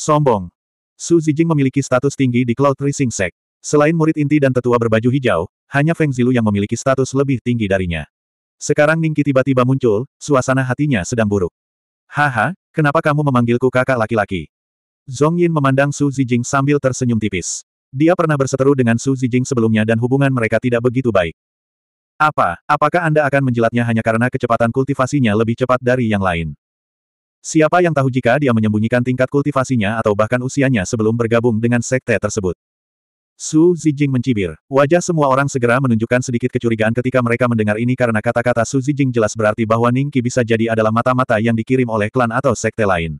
Sombong. Su Zijing memiliki status tinggi di Cloud Rising Sect. Selain murid inti dan tetua berbaju hijau, hanya Feng Zilu yang memiliki status lebih tinggi darinya. Sekarang Ningki tiba-tiba muncul, suasana hatinya sedang buruk. Haha, kenapa kamu memanggilku kakak laki-laki? Zhong Yin memandang Su Zijing sambil tersenyum tipis. Dia pernah berseteru dengan Su Zijing sebelumnya dan hubungan mereka tidak begitu baik. Apa, apakah Anda akan menjilatnya hanya karena kecepatan kultivasinya lebih cepat dari yang lain? Siapa yang tahu jika dia menyembunyikan tingkat kultivasinya atau bahkan usianya sebelum bergabung dengan sekte tersebut. Su Zijing mencibir. Wajah semua orang segera menunjukkan sedikit kecurigaan ketika mereka mendengar ini karena kata-kata Su Zijing jelas berarti bahwa Ningqi bisa jadi adalah mata-mata yang dikirim oleh klan atau sekte lain.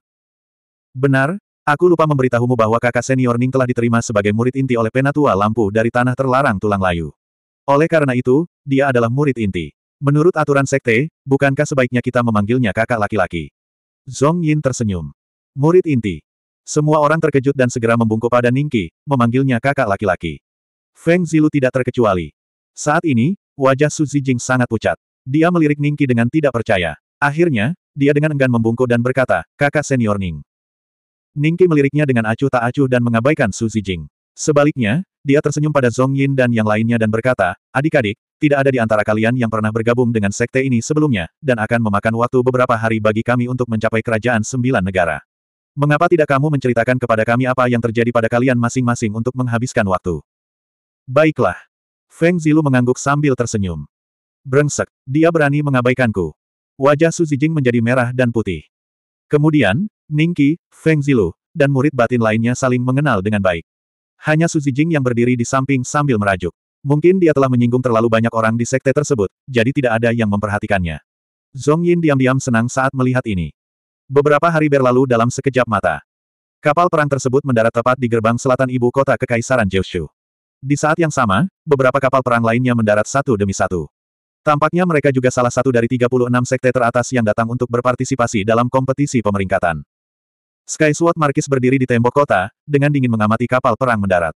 Benar, aku lupa memberitahumu bahwa kakak senior Ning telah diterima sebagai murid inti oleh penatua lampu dari tanah terlarang tulang layu. Oleh karena itu, dia adalah murid inti. Menurut aturan sekte, bukankah sebaiknya kita memanggilnya kakak laki-laki? Zong Yin tersenyum. Murid inti. Semua orang terkejut dan segera membungkuk pada Ningki, memanggilnya kakak laki-laki. Feng Zilu tidak terkecuali. Saat ini, wajah Su Zijing sangat pucat. Dia melirik Ningki dengan tidak percaya. Akhirnya, dia dengan enggan membungkuk dan berkata, kakak senior Ning. Ningki meliriknya dengan acuh tak acuh dan mengabaikan Su Zijing. Sebaliknya, dia tersenyum pada Zong Yin dan yang lainnya dan berkata, adik-adik, tidak ada di antara kalian yang pernah bergabung dengan sekte ini sebelumnya, dan akan memakan waktu beberapa hari bagi kami untuk mencapai kerajaan sembilan negara. Mengapa tidak kamu menceritakan kepada kami apa yang terjadi pada kalian masing-masing untuk menghabiskan waktu? Baiklah. Feng Zilu mengangguk sambil tersenyum. Brengsek, dia berani mengabaikanku. Wajah Su Zijing menjadi merah dan putih. Kemudian, Ningqi, Feng Zilu, dan murid batin lainnya saling mengenal dengan baik. Hanya Suzy Jing yang berdiri di samping sambil merajuk. Mungkin dia telah menyinggung terlalu banyak orang di sekte tersebut, jadi tidak ada yang memperhatikannya. Zong Yin diam-diam senang saat melihat ini. Beberapa hari berlalu dalam sekejap mata. Kapal perang tersebut mendarat tepat di gerbang selatan ibu kota Kekaisaran Jiushu. Di saat yang sama, beberapa kapal perang lainnya mendarat satu demi satu. Tampaknya mereka juga salah satu dari 36 sekte teratas yang datang untuk berpartisipasi dalam kompetisi pemeringkatan. Sky Sword Markis berdiri di tembok kota, dengan dingin mengamati kapal perang mendarat.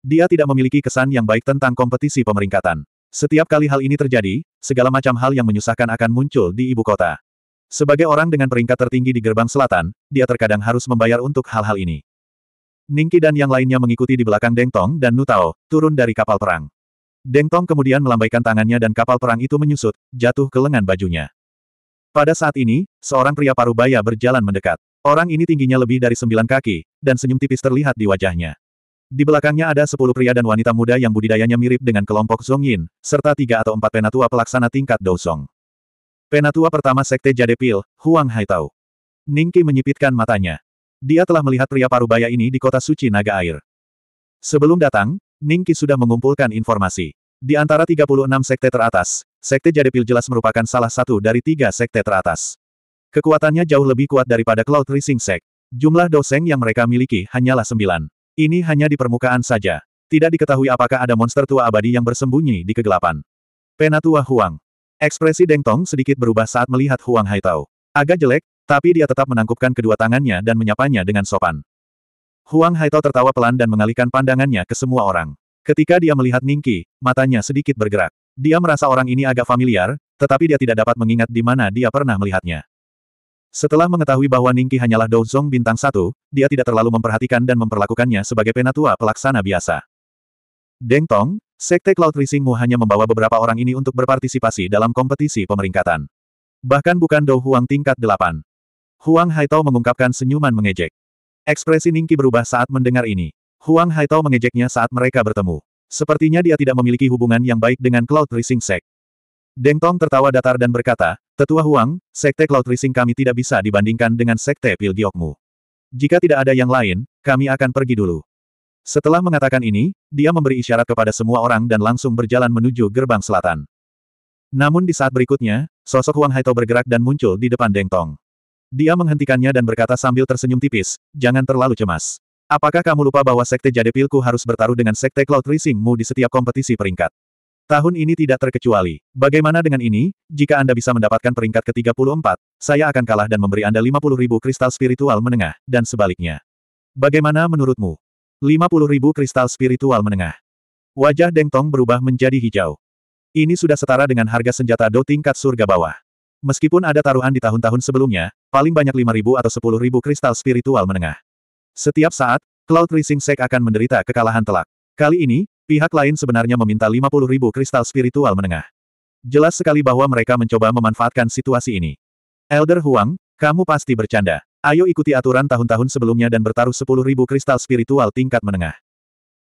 Dia tidak memiliki kesan yang baik tentang kompetisi pemeringkatan. Setiap kali hal ini terjadi, segala macam hal yang menyusahkan akan muncul di ibu kota. Sebagai orang dengan peringkat tertinggi di gerbang selatan, dia terkadang harus membayar untuk hal-hal ini. Ningki dan yang lainnya mengikuti di belakang Deng Tong dan Nutao, turun dari kapal perang. Deng Tong kemudian melambaikan tangannya dan kapal perang itu menyusut, jatuh ke lengan bajunya. Pada saat ini, seorang pria parubaya berjalan mendekat. Orang ini tingginya lebih dari sembilan kaki, dan senyum tipis terlihat di wajahnya. Di belakangnya ada sepuluh pria dan wanita muda yang budidayanya mirip dengan kelompok Zong Yin, serta tiga atau empat penatua pelaksana tingkat Dozong. Penatua pertama Sekte Jade Pil, Huang Haitao. Ningki menyipitkan matanya. Dia telah melihat pria parubaya ini di kota suci Naga Air. Sebelum datang, Ningki sudah mengumpulkan informasi. Di antara 36 sekte teratas, Sekte Jade Pil jelas merupakan salah satu dari tiga sekte teratas. Kekuatannya jauh lebih kuat daripada Cloud Rising Sect. Jumlah doseng yang mereka miliki hanyalah sembilan. Ini hanya di permukaan saja. Tidak diketahui apakah ada monster tua abadi yang bersembunyi di kegelapan. Penatua Huang. Ekspresi Deng Tong sedikit berubah saat melihat Huang Haitao. Agak jelek, tapi dia tetap menangkupkan kedua tangannya dan menyapanya dengan sopan. Huang Haitao tertawa pelan dan mengalihkan pandangannya ke semua orang. Ketika dia melihat Ningki, matanya sedikit bergerak. Dia merasa orang ini agak familiar, tetapi dia tidak dapat mengingat di mana dia pernah melihatnya. Setelah mengetahui bahwa Ningki hanyalah Douzong bintang satu, dia tidak terlalu memperhatikan dan memperlakukannya sebagai penatua pelaksana biasa. Deng Tong, Sekte Cloud Risingmu hanya membawa beberapa orang ini untuk berpartisipasi dalam kompetisi pemeringkatan. Bahkan bukan Dou Huang tingkat delapan. Huang Haitao mengungkapkan senyuman mengejek. Ekspresi Ningki berubah saat mendengar ini. Huang Haitao mengejeknya saat mereka bertemu. Sepertinya dia tidak memiliki hubungan yang baik dengan Cloud Rising Sek. Deng Tong tertawa datar dan berkata, Tetua Huang, Sekte Cloud Rising kami tidak bisa dibandingkan dengan Sekte Pil Jika tidak ada yang lain, kami akan pergi dulu. Setelah mengatakan ini, dia memberi isyarat kepada semua orang dan langsung berjalan menuju gerbang selatan. Namun di saat berikutnya, sosok Huang Haito bergerak dan muncul di depan Deng Tong. Dia menghentikannya dan berkata sambil tersenyum tipis, jangan terlalu cemas. Apakah kamu lupa bahwa Sekte Jade Pilku harus bertaruh dengan Sekte Cloud Risingmu di setiap kompetisi peringkat? Tahun ini tidak terkecuali. Bagaimana dengan ini? Jika Anda bisa mendapatkan peringkat ke-34, saya akan kalah dan memberi Anda 50 ribu kristal spiritual menengah, dan sebaliknya. Bagaimana menurutmu? 50 ribu kristal spiritual menengah. Wajah Deng Tong berubah menjadi hijau. Ini sudah setara dengan harga senjata Do tingkat surga bawah. Meskipun ada taruhan di tahun-tahun sebelumnya, paling banyak 5.000 atau 10.000 kristal spiritual menengah. Setiap saat, Cloud Rising Sek akan menderita kekalahan telak. Kali ini, Pihak lain sebenarnya meminta 50 ribu kristal spiritual menengah. Jelas sekali bahwa mereka mencoba memanfaatkan situasi ini. Elder Huang, kamu pasti bercanda. Ayo ikuti aturan tahun-tahun sebelumnya dan bertaruh 10 ribu kristal spiritual tingkat menengah.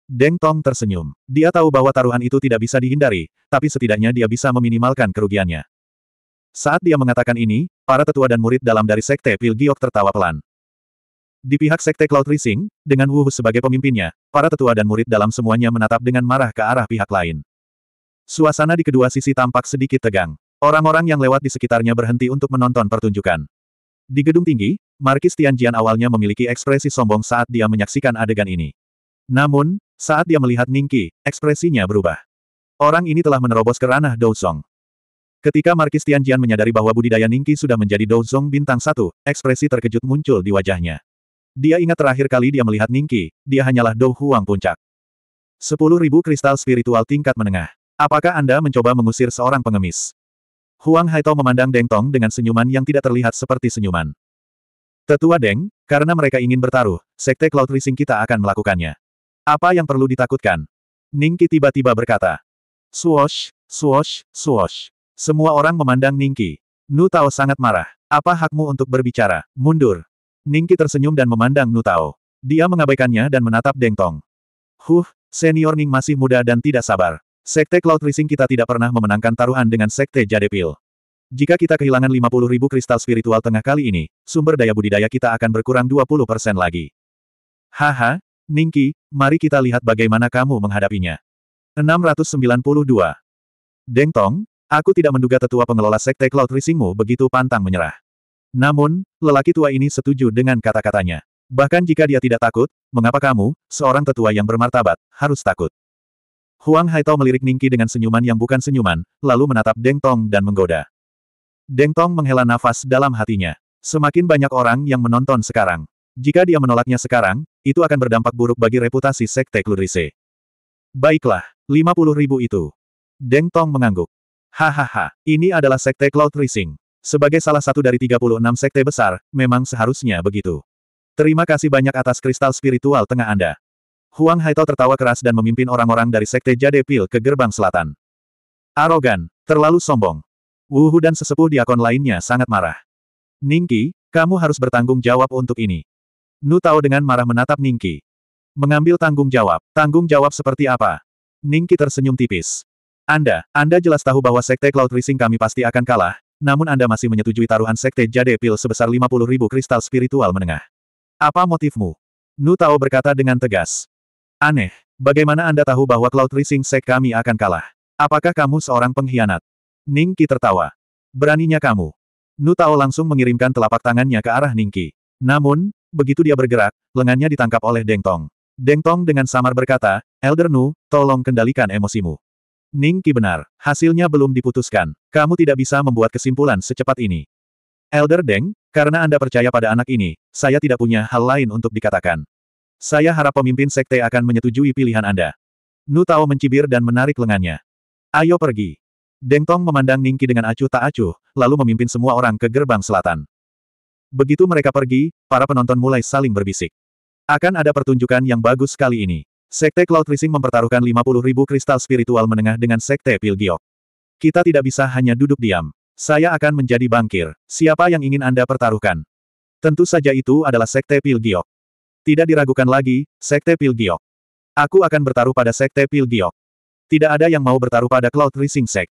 Deng Tong tersenyum. Dia tahu bahwa taruhan itu tidak bisa dihindari, tapi setidaknya dia bisa meminimalkan kerugiannya. Saat dia mengatakan ini, para tetua dan murid dalam dari Sekte Pil tertawa pelan. Di pihak Sekte Cloud Rising, dengan Wu sebagai pemimpinnya, para tetua dan murid dalam semuanya menatap dengan marah ke arah pihak lain. Suasana di kedua sisi tampak sedikit tegang. Orang-orang yang lewat di sekitarnya berhenti untuk menonton pertunjukan. Di gedung tinggi, Markis Tianjian awalnya memiliki ekspresi sombong saat dia menyaksikan adegan ini. Namun, saat dia melihat Ningki, ekspresinya berubah. Orang ini telah menerobos ke ranah Douzong. Ketika Markis Tianjian menyadari bahwa budidaya Ningki sudah menjadi Douzong bintang satu, ekspresi terkejut muncul di wajahnya. Dia ingat terakhir kali dia melihat Ningki, dia hanyalah Dou Huang puncak. Sepuluh ribu kristal spiritual tingkat menengah. Apakah Anda mencoba mengusir seorang pengemis? Huang Haitao memandang Deng Tong dengan senyuman yang tidak terlihat seperti senyuman. Tetua Deng, karena mereka ingin bertaruh, Sekte Cloud Rising kita akan melakukannya. Apa yang perlu ditakutkan? Ningki tiba-tiba berkata. Swoosh, swoosh, swoosh. Semua orang memandang Ningki. Nu Tao sangat marah. Apa hakmu untuk berbicara? Mundur. Ningki tersenyum dan memandang Nutao. Dia mengabaikannya dan menatap Deng Tong. Huh, senior Ning masih muda dan tidak sabar. Sekte Cloud Rising kita tidak pernah memenangkan taruhan dengan Sekte Jadepil. Jika kita kehilangan 50 ribu kristal spiritual tengah kali ini, sumber daya budidaya kita akan berkurang 20 persen lagi. Haha, Ningki, mari kita lihat bagaimana kamu menghadapinya. 692. Deng Tong, aku tidak menduga tetua pengelola Sekte Cloud Risingmu begitu pantang menyerah. Namun, lelaki tua ini setuju dengan kata-katanya. Bahkan jika dia tidak takut, mengapa kamu, seorang tetua yang bermartabat, harus takut? Huang Haitao melirik Ningki dengan senyuman yang bukan senyuman, lalu menatap Deng Tong dan menggoda. Deng Tong menghela nafas dalam hatinya. Semakin banyak orang yang menonton sekarang. Jika dia menolaknya sekarang, itu akan berdampak buruk bagi reputasi Sekte Klurise. Baiklah, 50 ribu itu. Deng Tong mengangguk. Hahaha, ini adalah Sekte Cloud Rising. Sebagai salah satu dari 36 sekte besar, memang seharusnya begitu. Terima kasih banyak atas kristal spiritual tengah Anda. Huang Haitao tertawa keras dan memimpin orang-orang dari sekte Jade Pil ke gerbang selatan. Arogan, terlalu sombong. Wuhu dan sesepuh diakon lainnya sangat marah. Ningki, kamu harus bertanggung jawab untuk ini. Nu Tao dengan marah menatap Ningki. Mengambil tanggung jawab. Tanggung jawab seperti apa? Ningki tersenyum tipis. Anda, Anda jelas tahu bahwa Sekte Cloud Rising kami pasti akan kalah, namun Anda masih menyetujui taruhan Sekte Jade Pil sebesar 50 ribu kristal spiritual menengah. Apa motifmu? Nu Tao berkata dengan tegas. Aneh, bagaimana Anda tahu bahwa Cloud Rising Sek kami akan kalah? Apakah kamu seorang pengkhianat? Ningki tertawa. Beraninya kamu. Nu Tao langsung mengirimkan telapak tangannya ke arah Ningki. Namun, begitu dia bergerak, lengannya ditangkap oleh Deng Tong. Deng Tong dengan samar berkata, Elder Nu, tolong kendalikan emosimu. Ning Qi benar, hasilnya belum diputuskan. Kamu tidak bisa membuat kesimpulan secepat ini. Elder Deng, karena Anda percaya pada anak ini, saya tidak punya hal lain untuk dikatakan. Saya harap pemimpin sekte akan menyetujui pilihan Anda. Nu Tao mencibir dan menarik lengannya. Ayo pergi. Deng Tong memandang Ning Qi dengan acuh tak acuh, lalu memimpin semua orang ke gerbang selatan. Begitu mereka pergi, para penonton mulai saling berbisik. Akan ada pertunjukan yang bagus kali ini. Sekte Cloud Rising mempertaruhkan 50 ribu kristal spiritual menengah dengan Sekte Pilgiok. Kita tidak bisa hanya duduk diam. Saya akan menjadi bangkir. Siapa yang ingin Anda pertaruhkan? Tentu saja itu adalah Sekte Pilgiok. Tidak diragukan lagi, Sekte Pilgiok. Aku akan bertaruh pada Sekte Pilgiok. Tidak ada yang mau bertaruh pada Cloud Rising Sek.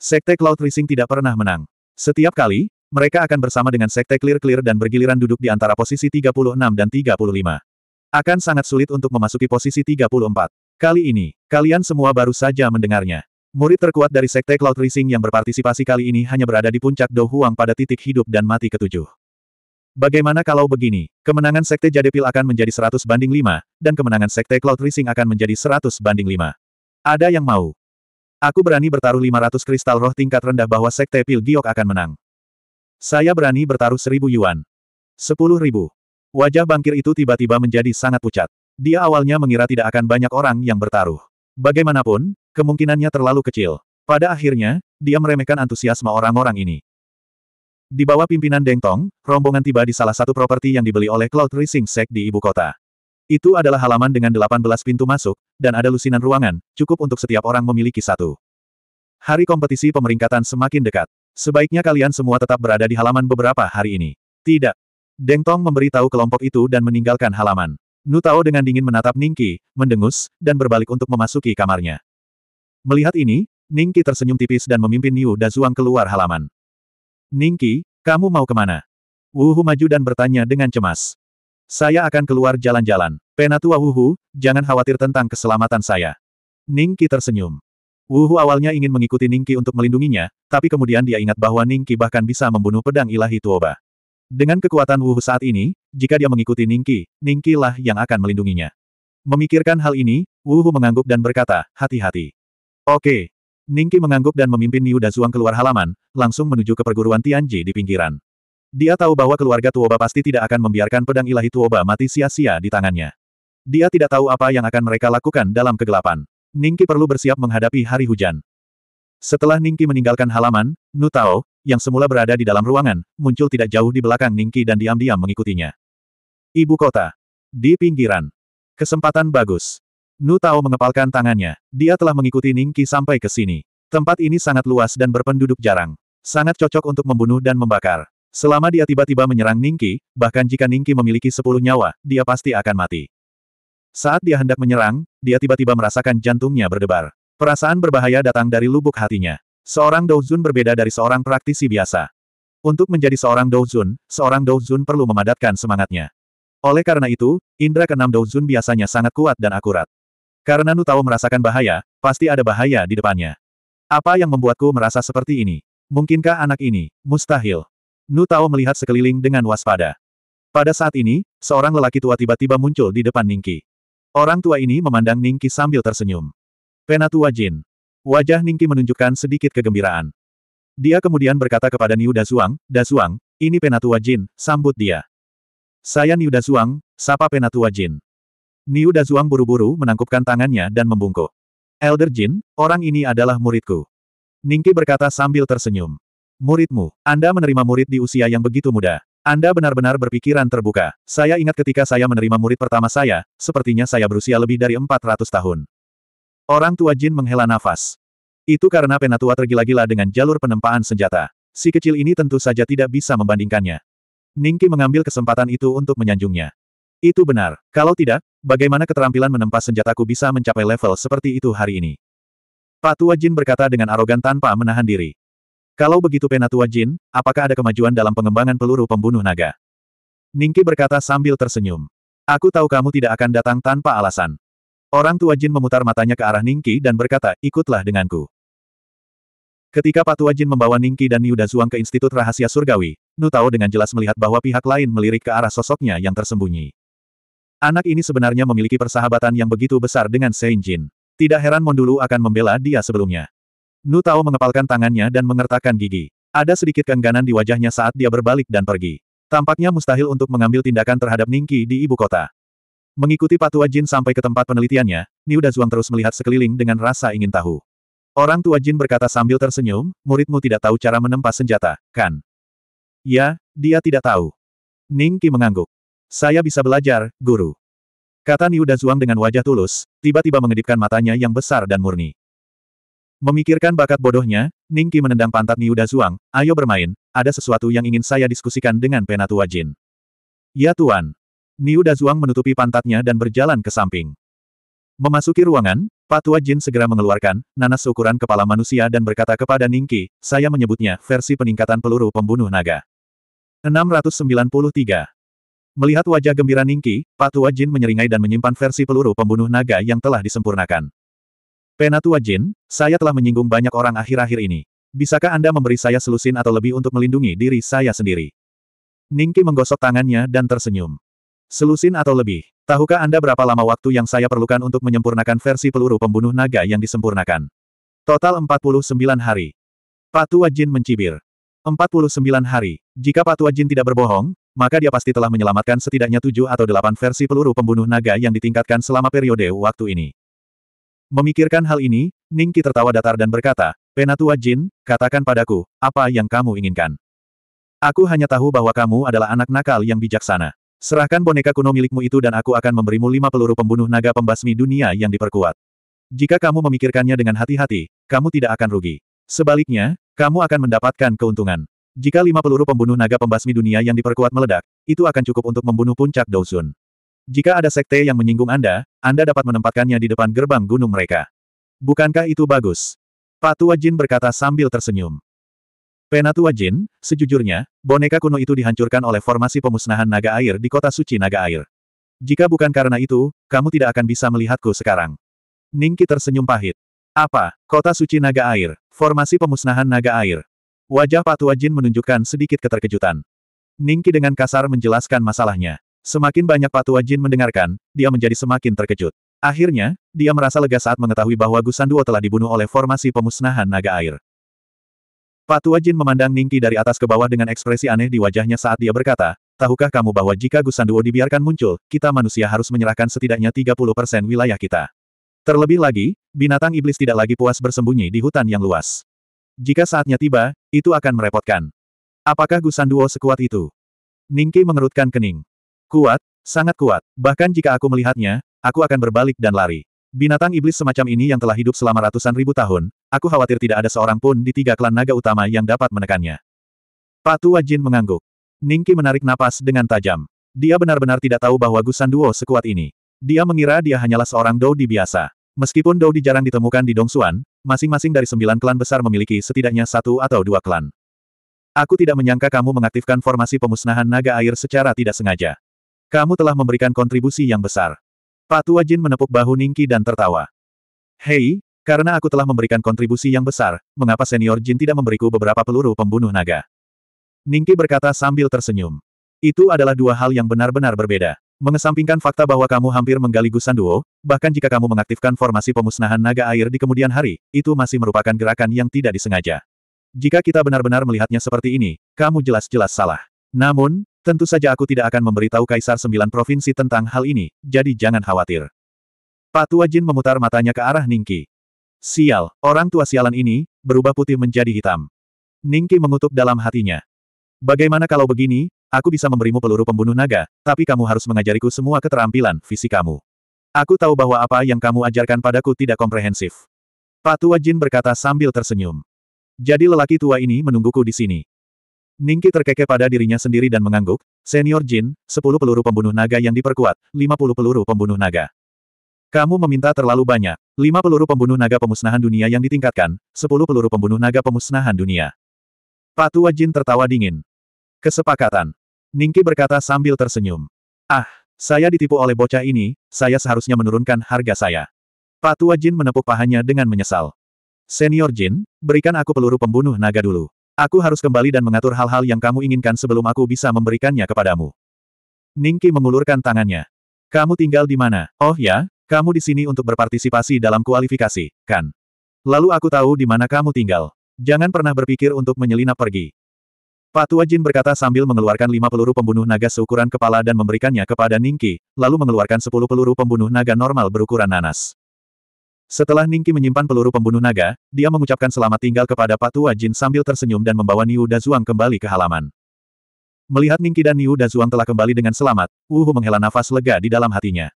Sekte Cloud Rising tidak pernah menang. Setiap kali, mereka akan bersama dengan Sekte Clear Clear dan bergiliran duduk di antara posisi 36 dan 35. Akan sangat sulit untuk memasuki posisi 34. Kali ini, kalian semua baru saja mendengarnya. Murid terkuat dari Sekte Cloud Rising yang berpartisipasi kali ini hanya berada di puncak Do pada titik hidup dan mati ketujuh. Bagaimana kalau begini, kemenangan Sekte Jadepil akan menjadi 100 banding 5, dan kemenangan Sekte Cloud Rising akan menjadi 100 banding 5. Ada yang mau? Aku berani bertaruh 500 kristal roh tingkat rendah bahwa Sekte Pil Giok akan menang. Saya berani bertaruh 1000 yuan. 10 ribu. Wajah bangkir itu tiba-tiba menjadi sangat pucat. Dia awalnya mengira tidak akan banyak orang yang bertaruh. Bagaimanapun, kemungkinannya terlalu kecil. Pada akhirnya, dia meremehkan antusiasme orang-orang ini. Di bawah pimpinan Deng Tong, rombongan tiba di salah satu properti yang dibeli oleh Cloud Rising Sek di ibu kota. Itu adalah halaman dengan 18 pintu masuk, dan ada lusinan ruangan, cukup untuk setiap orang memiliki satu. Hari kompetisi pemeringkatan semakin dekat. Sebaiknya kalian semua tetap berada di halaman beberapa hari ini. Tidak, Deng Tong memberitahu kelompok itu dan meninggalkan halaman. Nu Tao dengan dingin menatap Ningki, mendengus, dan berbalik untuk memasuki kamarnya. Melihat ini, Ningki tersenyum tipis dan memimpin Niu Dazuang keluar halaman. Ningki, kamu mau kemana? Wu Hu maju dan bertanya dengan cemas. Saya akan keluar jalan-jalan. Penatua Hu, jangan khawatir tentang keselamatan saya. Ningki tersenyum. Wu Hu awalnya ingin mengikuti Ningki untuk melindunginya, tapi kemudian dia ingat bahwa Ningki bahkan bisa membunuh pedang ilahi Tuoba. Dengan kekuatan Wuhu saat ini, jika dia mengikuti Ningki, Ningki lah yang akan melindunginya. Memikirkan hal ini, Wuhu mengangguk dan berkata, hati-hati. Oke. Ningki mengangguk dan memimpin Niu Dazuang keluar halaman, langsung menuju ke perguruan Tianji di pinggiran. Dia tahu bahwa keluarga Tuoba pasti tidak akan membiarkan pedang ilahi Tuoba mati sia-sia di tangannya. Dia tidak tahu apa yang akan mereka lakukan dalam kegelapan. Ningki perlu bersiap menghadapi hari hujan. Setelah Ningki meninggalkan halaman, Nu Tao, yang semula berada di dalam ruangan, muncul tidak jauh di belakang Ningki dan diam-diam mengikutinya. Ibu kota. Di pinggiran. Kesempatan bagus. Nu Tao mengepalkan tangannya. Dia telah mengikuti Ningki sampai ke sini. Tempat ini sangat luas dan berpenduduk jarang. Sangat cocok untuk membunuh dan membakar. Selama dia tiba-tiba menyerang Ningki, bahkan jika Ningki memiliki sepuluh nyawa, dia pasti akan mati. Saat dia hendak menyerang, dia tiba-tiba merasakan jantungnya berdebar. Perasaan berbahaya datang dari lubuk hatinya. Seorang Douzun berbeda dari seorang praktisi biasa. Untuk menjadi seorang Douzun, seorang Douzun perlu memadatkan semangatnya. Oleh karena itu, indera keenam Douzun biasanya sangat kuat dan akurat. Karena Nutao merasakan bahaya, pasti ada bahaya di depannya. Apa yang membuatku merasa seperti ini? Mungkinkah anak ini? Mustahil. Nutao melihat sekeliling dengan waspada. Pada saat ini, seorang lelaki tua tiba-tiba muncul di depan Ningki. Orang tua ini memandang Ningki sambil tersenyum. Penatua Jin. Wajah Ningki menunjukkan sedikit kegembiraan. Dia kemudian berkata kepada Niu Dasuang, Dasuang, ini Penatua Jin, sambut dia. Saya Niu Suang, sapa Penatua Jin. Niu Dazuang buru-buru menangkupkan tangannya dan membungkuk. Elder Jin, orang ini adalah muridku. Ningki berkata sambil tersenyum. Muridmu, Anda menerima murid di usia yang begitu muda. Anda benar-benar berpikiran terbuka. Saya ingat ketika saya menerima murid pertama saya, sepertinya saya berusia lebih dari 400 tahun. Orang tua Jin menghela nafas. Itu karena penatua tergila-gila dengan jalur penempaan senjata. Si kecil ini tentu saja tidak bisa membandingkannya. Ningki mengambil kesempatan itu untuk menyanjungnya. Itu benar. Kalau tidak, bagaimana keterampilan menempa senjataku bisa mencapai level seperti itu hari ini? Pak tua Jin berkata dengan arogan tanpa menahan diri. Kalau begitu Penatua Jin, apakah ada kemajuan dalam pengembangan peluru pembunuh naga? Ningki berkata sambil tersenyum. Aku tahu kamu tidak akan datang tanpa alasan. Orang tua Jin memutar matanya ke arah Ningki dan berkata, ikutlah denganku. Ketika Patua Jin membawa Ningki dan Niu Zhuang ke Institut Rahasia Surgawi, Nu Tao dengan jelas melihat bahwa pihak lain melirik ke arah sosoknya yang tersembunyi. Anak ini sebenarnya memiliki persahabatan yang begitu besar dengan Sein Jin. Tidak heran Mondulu akan membela dia sebelumnya. Nu Tao mengepalkan tangannya dan mengertakkan gigi. Ada sedikit keengganan di wajahnya saat dia berbalik dan pergi. Tampaknya mustahil untuk mengambil tindakan terhadap Ningki di ibu kota. Mengikuti patua Jin sampai ke tempat penelitiannya, Niu Dazuang terus melihat sekeliling dengan rasa ingin tahu. Orang tua Jin berkata sambil tersenyum, muridmu tidak tahu cara menempa senjata, kan? Ya, dia tidak tahu. Ning Qi mengangguk. Saya bisa belajar, guru. Kata Niu Dazuang dengan wajah tulus, tiba-tiba mengedipkan matanya yang besar dan murni. Memikirkan bakat bodohnya, Ning Qi menendang pantat Niu Dazuang, ayo bermain, ada sesuatu yang ingin saya diskusikan dengan penatua Jin. Ya Tuan. Niu Dazuang menutupi pantatnya dan berjalan ke samping. Memasuki ruangan, Patua Jin segera mengeluarkan nanas ukuran kepala manusia dan berkata kepada Ningki, saya menyebutnya versi peningkatan peluru pembunuh naga. 693. Melihat wajah gembira Ningki, Patua Jin menyeringai dan menyimpan versi peluru pembunuh naga yang telah disempurnakan. Penatua Jin, saya telah menyinggung banyak orang akhir-akhir ini. Bisakah Anda memberi saya selusin atau lebih untuk melindungi diri saya sendiri? Ningki menggosok tangannya dan tersenyum. Selusin atau lebih. Tahukah Anda berapa lama waktu yang saya perlukan untuk menyempurnakan versi peluru pembunuh naga yang disempurnakan? Total 49 hari. Pak Tua Jin mencibir. 49 hari. Jika Pak Tua Jin tidak berbohong, maka dia pasti telah menyelamatkan setidaknya 7 atau 8 versi peluru pembunuh naga yang ditingkatkan selama periode waktu ini. Memikirkan hal ini, Ningki tertawa datar dan berkata, Penatua Jin, katakan padaku, apa yang kamu inginkan? Aku hanya tahu bahwa kamu adalah anak nakal yang bijaksana. Serahkan boneka kuno milikmu itu dan aku akan memberimu lima peluru pembunuh naga pembasmi dunia yang diperkuat. Jika kamu memikirkannya dengan hati-hati, kamu tidak akan rugi. Sebaliknya, kamu akan mendapatkan keuntungan. Jika lima peluru pembunuh naga pembasmi dunia yang diperkuat meledak, itu akan cukup untuk membunuh puncak Douzun. Jika ada sekte yang menyinggung Anda, Anda dapat menempatkannya di depan gerbang gunung mereka. Bukankah itu bagus? Pak Tua Jin berkata sambil tersenyum. Penatua Jin, sejujurnya, boneka kuno itu dihancurkan oleh formasi pemusnahan naga air di kota suci naga air. Jika bukan karena itu, kamu tidak akan bisa melihatku sekarang. Ningki tersenyum pahit. Apa, kota suci naga air, formasi pemusnahan naga air. Wajah Patua Jin menunjukkan sedikit keterkejutan. Ningki dengan kasar menjelaskan masalahnya. Semakin banyak Patua Jin mendengarkan, dia menjadi semakin terkejut. Akhirnya, dia merasa lega saat mengetahui bahwa Gusanduo telah dibunuh oleh formasi pemusnahan naga air. Pak Tua Jin memandang Ningki dari atas ke bawah dengan ekspresi aneh di wajahnya saat dia berkata, tahukah kamu bahwa jika Gusanduo dibiarkan muncul, kita manusia harus menyerahkan setidaknya 30% wilayah kita. Terlebih lagi, binatang iblis tidak lagi puas bersembunyi di hutan yang luas. Jika saatnya tiba, itu akan merepotkan. Apakah Gusanduo sekuat itu? Ningki mengerutkan kening. Kuat, sangat kuat, bahkan jika aku melihatnya, aku akan berbalik dan lari. Binatang iblis semacam ini yang telah hidup selama ratusan ribu tahun, aku khawatir tidak ada seorang pun di tiga klan naga utama yang dapat menekannya. Pak Tua Jin mengangguk. Ningki menarik napas dengan tajam. Dia benar-benar tidak tahu bahwa Gusan Duo sekuat ini. Dia mengira dia hanyalah seorang Dou Di biasa. Meskipun Doudi jarang ditemukan di Dongsuan, masing-masing dari sembilan klan besar memiliki setidaknya satu atau dua klan. Aku tidak menyangka kamu mengaktifkan formasi pemusnahan naga air secara tidak sengaja. Kamu telah memberikan kontribusi yang besar. Patu Jin menepuk bahu Ningki dan tertawa. Hei, karena aku telah memberikan kontribusi yang besar, mengapa senior Jin tidak memberiku beberapa peluru pembunuh naga? Ningki berkata sambil tersenyum. Itu adalah dua hal yang benar-benar berbeda. Mengesampingkan fakta bahwa kamu hampir menggali gusan duo, bahkan jika kamu mengaktifkan formasi pemusnahan naga air di kemudian hari, itu masih merupakan gerakan yang tidak disengaja. Jika kita benar-benar melihatnya seperti ini, kamu jelas-jelas salah. Namun, Tentu saja aku tidak akan memberitahu Kaisar Sembilan Provinsi tentang hal ini, jadi jangan khawatir. Pak Tua Jin memutar matanya ke arah Ningki. Sial, orang tua sialan ini, berubah putih menjadi hitam. Ningki mengutuk dalam hatinya. Bagaimana kalau begini, aku bisa memberimu peluru pembunuh naga, tapi kamu harus mengajariku semua keterampilan kamu. Aku tahu bahwa apa yang kamu ajarkan padaku tidak komprehensif. Pak Tua Jin berkata sambil tersenyum. Jadi lelaki tua ini menungguku di sini. Ningki terkekeh pada dirinya sendiri dan mengangguk, Senior Jin, 10 peluru pembunuh naga yang diperkuat, 50 peluru pembunuh naga. Kamu meminta terlalu banyak, 5 peluru pembunuh naga pemusnahan dunia yang ditingkatkan, 10 peluru pembunuh naga pemusnahan dunia. Patua Jin tertawa dingin. Kesepakatan. Ningki berkata sambil tersenyum. Ah, saya ditipu oleh bocah ini, saya seharusnya menurunkan harga saya. Patua Jin menepuk pahanya dengan menyesal. Senior Jin, berikan aku peluru pembunuh naga dulu. Aku harus kembali dan mengatur hal-hal yang kamu inginkan sebelum aku bisa memberikannya kepadamu. Ningki mengulurkan tangannya. Kamu tinggal di mana? Oh ya, kamu di sini untuk berpartisipasi dalam kualifikasi, kan? Lalu aku tahu di mana kamu tinggal. Jangan pernah berpikir untuk menyelinap pergi. Tua Jin berkata sambil mengeluarkan lima peluru pembunuh naga seukuran kepala dan memberikannya kepada Ningki, lalu mengeluarkan sepuluh peluru pembunuh naga normal berukuran nanas. Setelah Ningki menyimpan peluru pembunuh naga, dia mengucapkan selamat tinggal kepada Patua Jin sambil tersenyum dan membawa Niu Dazuang kembali ke halaman. Melihat Ningki dan Niu Dazuang telah kembali dengan selamat, Wuhu menghela nafas lega di dalam hatinya.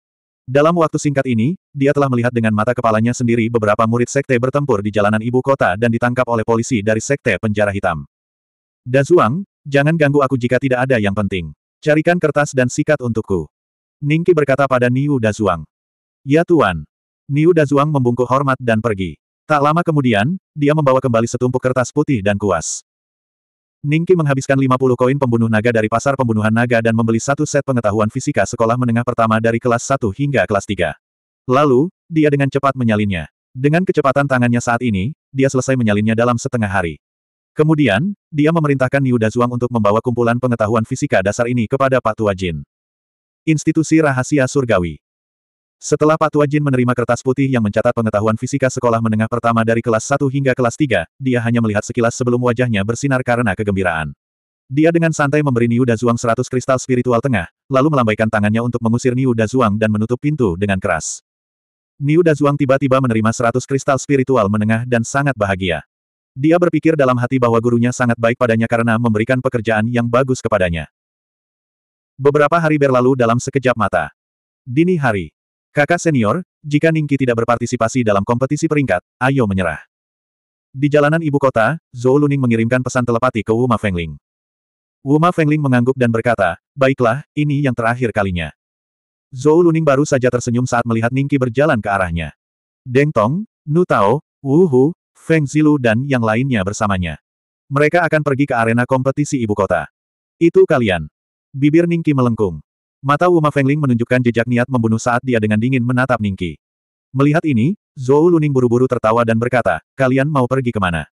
Dalam waktu singkat ini, dia telah melihat dengan mata kepalanya sendiri beberapa murid sekte bertempur di jalanan ibu kota dan ditangkap oleh polisi dari sekte penjara hitam. Dazuang, jangan ganggu aku jika tidak ada yang penting. Carikan kertas dan sikat untukku. Ningki berkata pada Niu Dazuang. Ya Tuan, Niu Dazuang membungkuk hormat dan pergi. Tak lama kemudian, dia membawa kembali setumpuk kertas putih dan kuas. Ningki menghabiskan 50 koin pembunuh naga dari pasar pembunuhan naga dan membeli satu set pengetahuan fisika sekolah menengah pertama dari kelas 1 hingga kelas 3. Lalu, dia dengan cepat menyalinnya. Dengan kecepatan tangannya saat ini, dia selesai menyalinnya dalam setengah hari. Kemudian, dia memerintahkan Niu Dazuang untuk membawa kumpulan pengetahuan fisika dasar ini kepada Pak Tua Jin. Institusi Rahasia Surgawi setelah Patua Jin menerima kertas putih yang mencatat pengetahuan fisika sekolah menengah pertama dari kelas 1 hingga kelas 3, dia hanya melihat sekilas sebelum wajahnya bersinar karena kegembiraan. Dia dengan santai memberi Niu Dazuang 100 kristal spiritual tengah, lalu melambaikan tangannya untuk mengusir Niu Dazuang dan menutup pintu dengan keras. Niu Dazuang tiba-tiba menerima 100 kristal spiritual menengah dan sangat bahagia. Dia berpikir dalam hati bahwa gurunya sangat baik padanya karena memberikan pekerjaan yang bagus kepadanya. Beberapa hari berlalu dalam sekejap mata. Dini hari, Kakak senior, jika Ningki tidak berpartisipasi dalam kompetisi peringkat, ayo menyerah. Di jalanan ibu kota, Zhou Luning mengirimkan pesan telepati ke Wuma Fengling. Wuma Fengling mengangguk dan berkata, baiklah, ini yang terakhir kalinya. Zhou Luning baru saja tersenyum saat melihat Ningki berjalan ke arahnya. Deng Tong, Nu Tao, Wu Hu, Feng Zilu dan yang lainnya bersamanya. Mereka akan pergi ke arena kompetisi ibu kota. Itu kalian. Bibir Ningki melengkung. Mata Wuma Fengling menunjukkan jejak niat membunuh saat dia dengan dingin menatap Ningki. Melihat ini, Zhou Luning buru-buru tertawa dan berkata, kalian mau pergi kemana?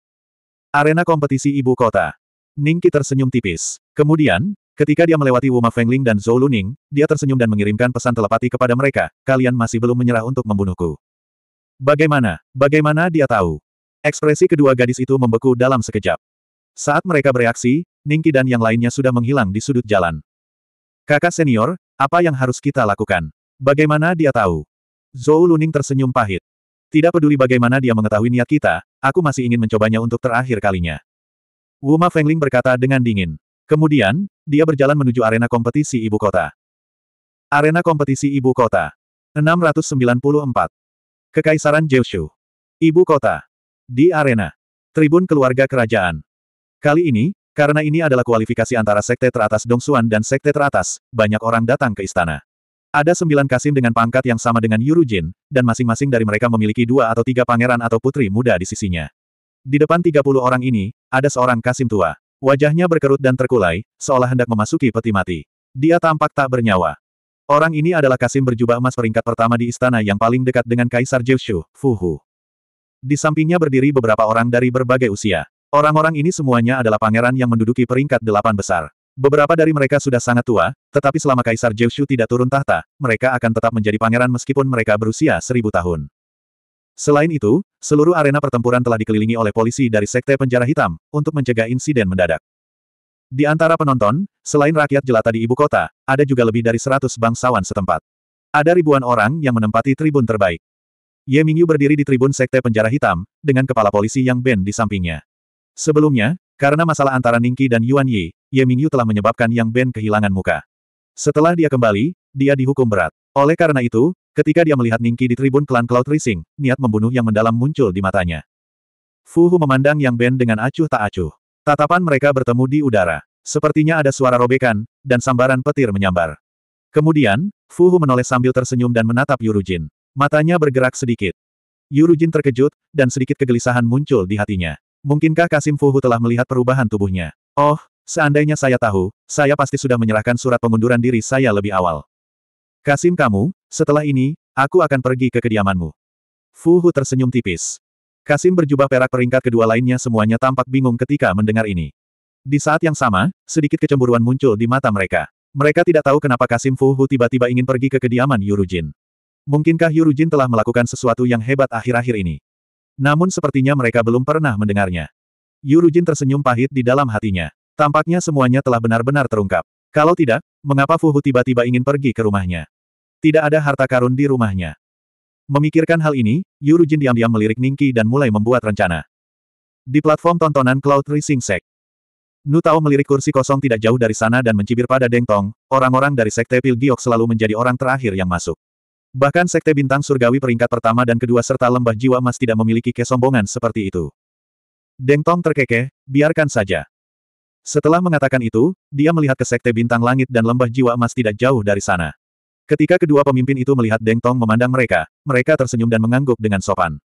Arena kompetisi ibu kota. Ningki tersenyum tipis. Kemudian, ketika dia melewati Wuma Fengling dan Zhou Luning, dia tersenyum dan mengirimkan pesan telepati kepada mereka, kalian masih belum menyerah untuk membunuhku. Bagaimana? Bagaimana dia tahu? Ekspresi kedua gadis itu membeku dalam sekejap. Saat mereka bereaksi, Ningki dan yang lainnya sudah menghilang di sudut jalan. Kakak senior, apa yang harus kita lakukan? Bagaimana dia tahu? Zhou Luning tersenyum pahit. Tidak peduli bagaimana dia mengetahui niat kita, aku masih ingin mencobanya untuk terakhir kalinya. Wu Ma Fengling berkata dengan dingin. Kemudian, dia berjalan menuju arena kompetisi ibu kota. Arena kompetisi ibu kota. 694. Kekaisaran Jiushu, Ibu kota. Di arena. Tribun keluarga kerajaan. Kali ini, karena ini adalah kualifikasi antara sekte teratas Dongsuan dan sekte teratas, banyak orang datang ke istana. Ada sembilan kasim dengan pangkat yang sama dengan Yurujin, dan masing-masing dari mereka memiliki dua atau tiga pangeran atau putri muda di sisinya. Di depan tiga puluh orang ini, ada seorang kasim tua. Wajahnya berkerut dan terkulai, seolah hendak memasuki peti mati. Dia tampak tak bernyawa. Orang ini adalah kasim berjubah emas peringkat pertama di istana yang paling dekat dengan Kaisar Jiushu, Fuhu. Di sampingnya berdiri beberapa orang dari berbagai usia. Orang-orang ini semuanya adalah pangeran yang menduduki peringkat delapan besar. Beberapa dari mereka sudah sangat tua, tetapi selama Kaisar Jeushu tidak turun tahta, mereka akan tetap menjadi pangeran meskipun mereka berusia seribu tahun. Selain itu, seluruh arena pertempuran telah dikelilingi oleh polisi dari Sekte Penjara Hitam, untuk mencegah insiden mendadak. Di antara penonton, selain rakyat jelata di ibu kota, ada juga lebih dari seratus bangsawan setempat. Ada ribuan orang yang menempati tribun terbaik. Ye Mingyu berdiri di tribun Sekte Penjara Hitam, dengan kepala polisi yang Ben di sampingnya. Sebelumnya, karena masalah antara Ningki dan Yuan Yi, Ye Mingyu telah menyebabkan Yang Ben kehilangan muka. Setelah dia kembali, dia dihukum berat. Oleh karena itu, ketika dia melihat Ningki di tribun klan Cloud Rising, niat membunuh yang mendalam muncul di matanya. Fu Hu memandang Yang Ben dengan acuh tak acuh. Tatapan mereka bertemu di udara. Sepertinya ada suara robekan, dan sambaran petir menyambar. Kemudian, Fu Hu menoleh sambil tersenyum dan menatap Yurujin. Matanya bergerak sedikit. Yurujin terkejut, dan sedikit kegelisahan muncul di hatinya. Mungkinkah Kasim Fuhu telah melihat perubahan tubuhnya? Oh, seandainya saya tahu, saya pasti sudah menyerahkan surat pengunduran diri saya lebih awal. Kasim kamu, setelah ini, aku akan pergi ke kediamanmu. Fuhu tersenyum tipis. Kasim berjubah perak peringkat kedua lainnya semuanya tampak bingung ketika mendengar ini. Di saat yang sama, sedikit kecemburuan muncul di mata mereka. Mereka tidak tahu kenapa Kasim Fuhu tiba-tiba ingin pergi ke kediaman Yurujin. Mungkinkah Yurujin telah melakukan sesuatu yang hebat akhir-akhir ini? Namun sepertinya mereka belum pernah mendengarnya. Yurujin tersenyum pahit di dalam hatinya. Tampaknya semuanya telah benar-benar terungkap. Kalau tidak, mengapa Fuhu tiba-tiba ingin pergi ke rumahnya? Tidak ada harta karun di rumahnya. Memikirkan hal ini, Yurujin diam-diam melirik Ningki dan mulai membuat rencana. Di platform tontonan Cloud Rising Sect. Nu Tao melirik kursi kosong tidak jauh dari sana dan mencibir pada Deng Tong, orang-orang dari Sekte Pilgiok selalu menjadi orang terakhir yang masuk. Bahkan Sekte Bintang Surgawi peringkat pertama dan kedua serta Lembah Jiwa Emas tidak memiliki kesombongan seperti itu. Deng Tong terkekeh, biarkan saja. Setelah mengatakan itu, dia melihat ke Sekte Bintang Langit dan Lembah Jiwa Emas tidak jauh dari sana. Ketika kedua pemimpin itu melihat Deng Tong memandang mereka, mereka tersenyum dan mengangguk dengan sopan.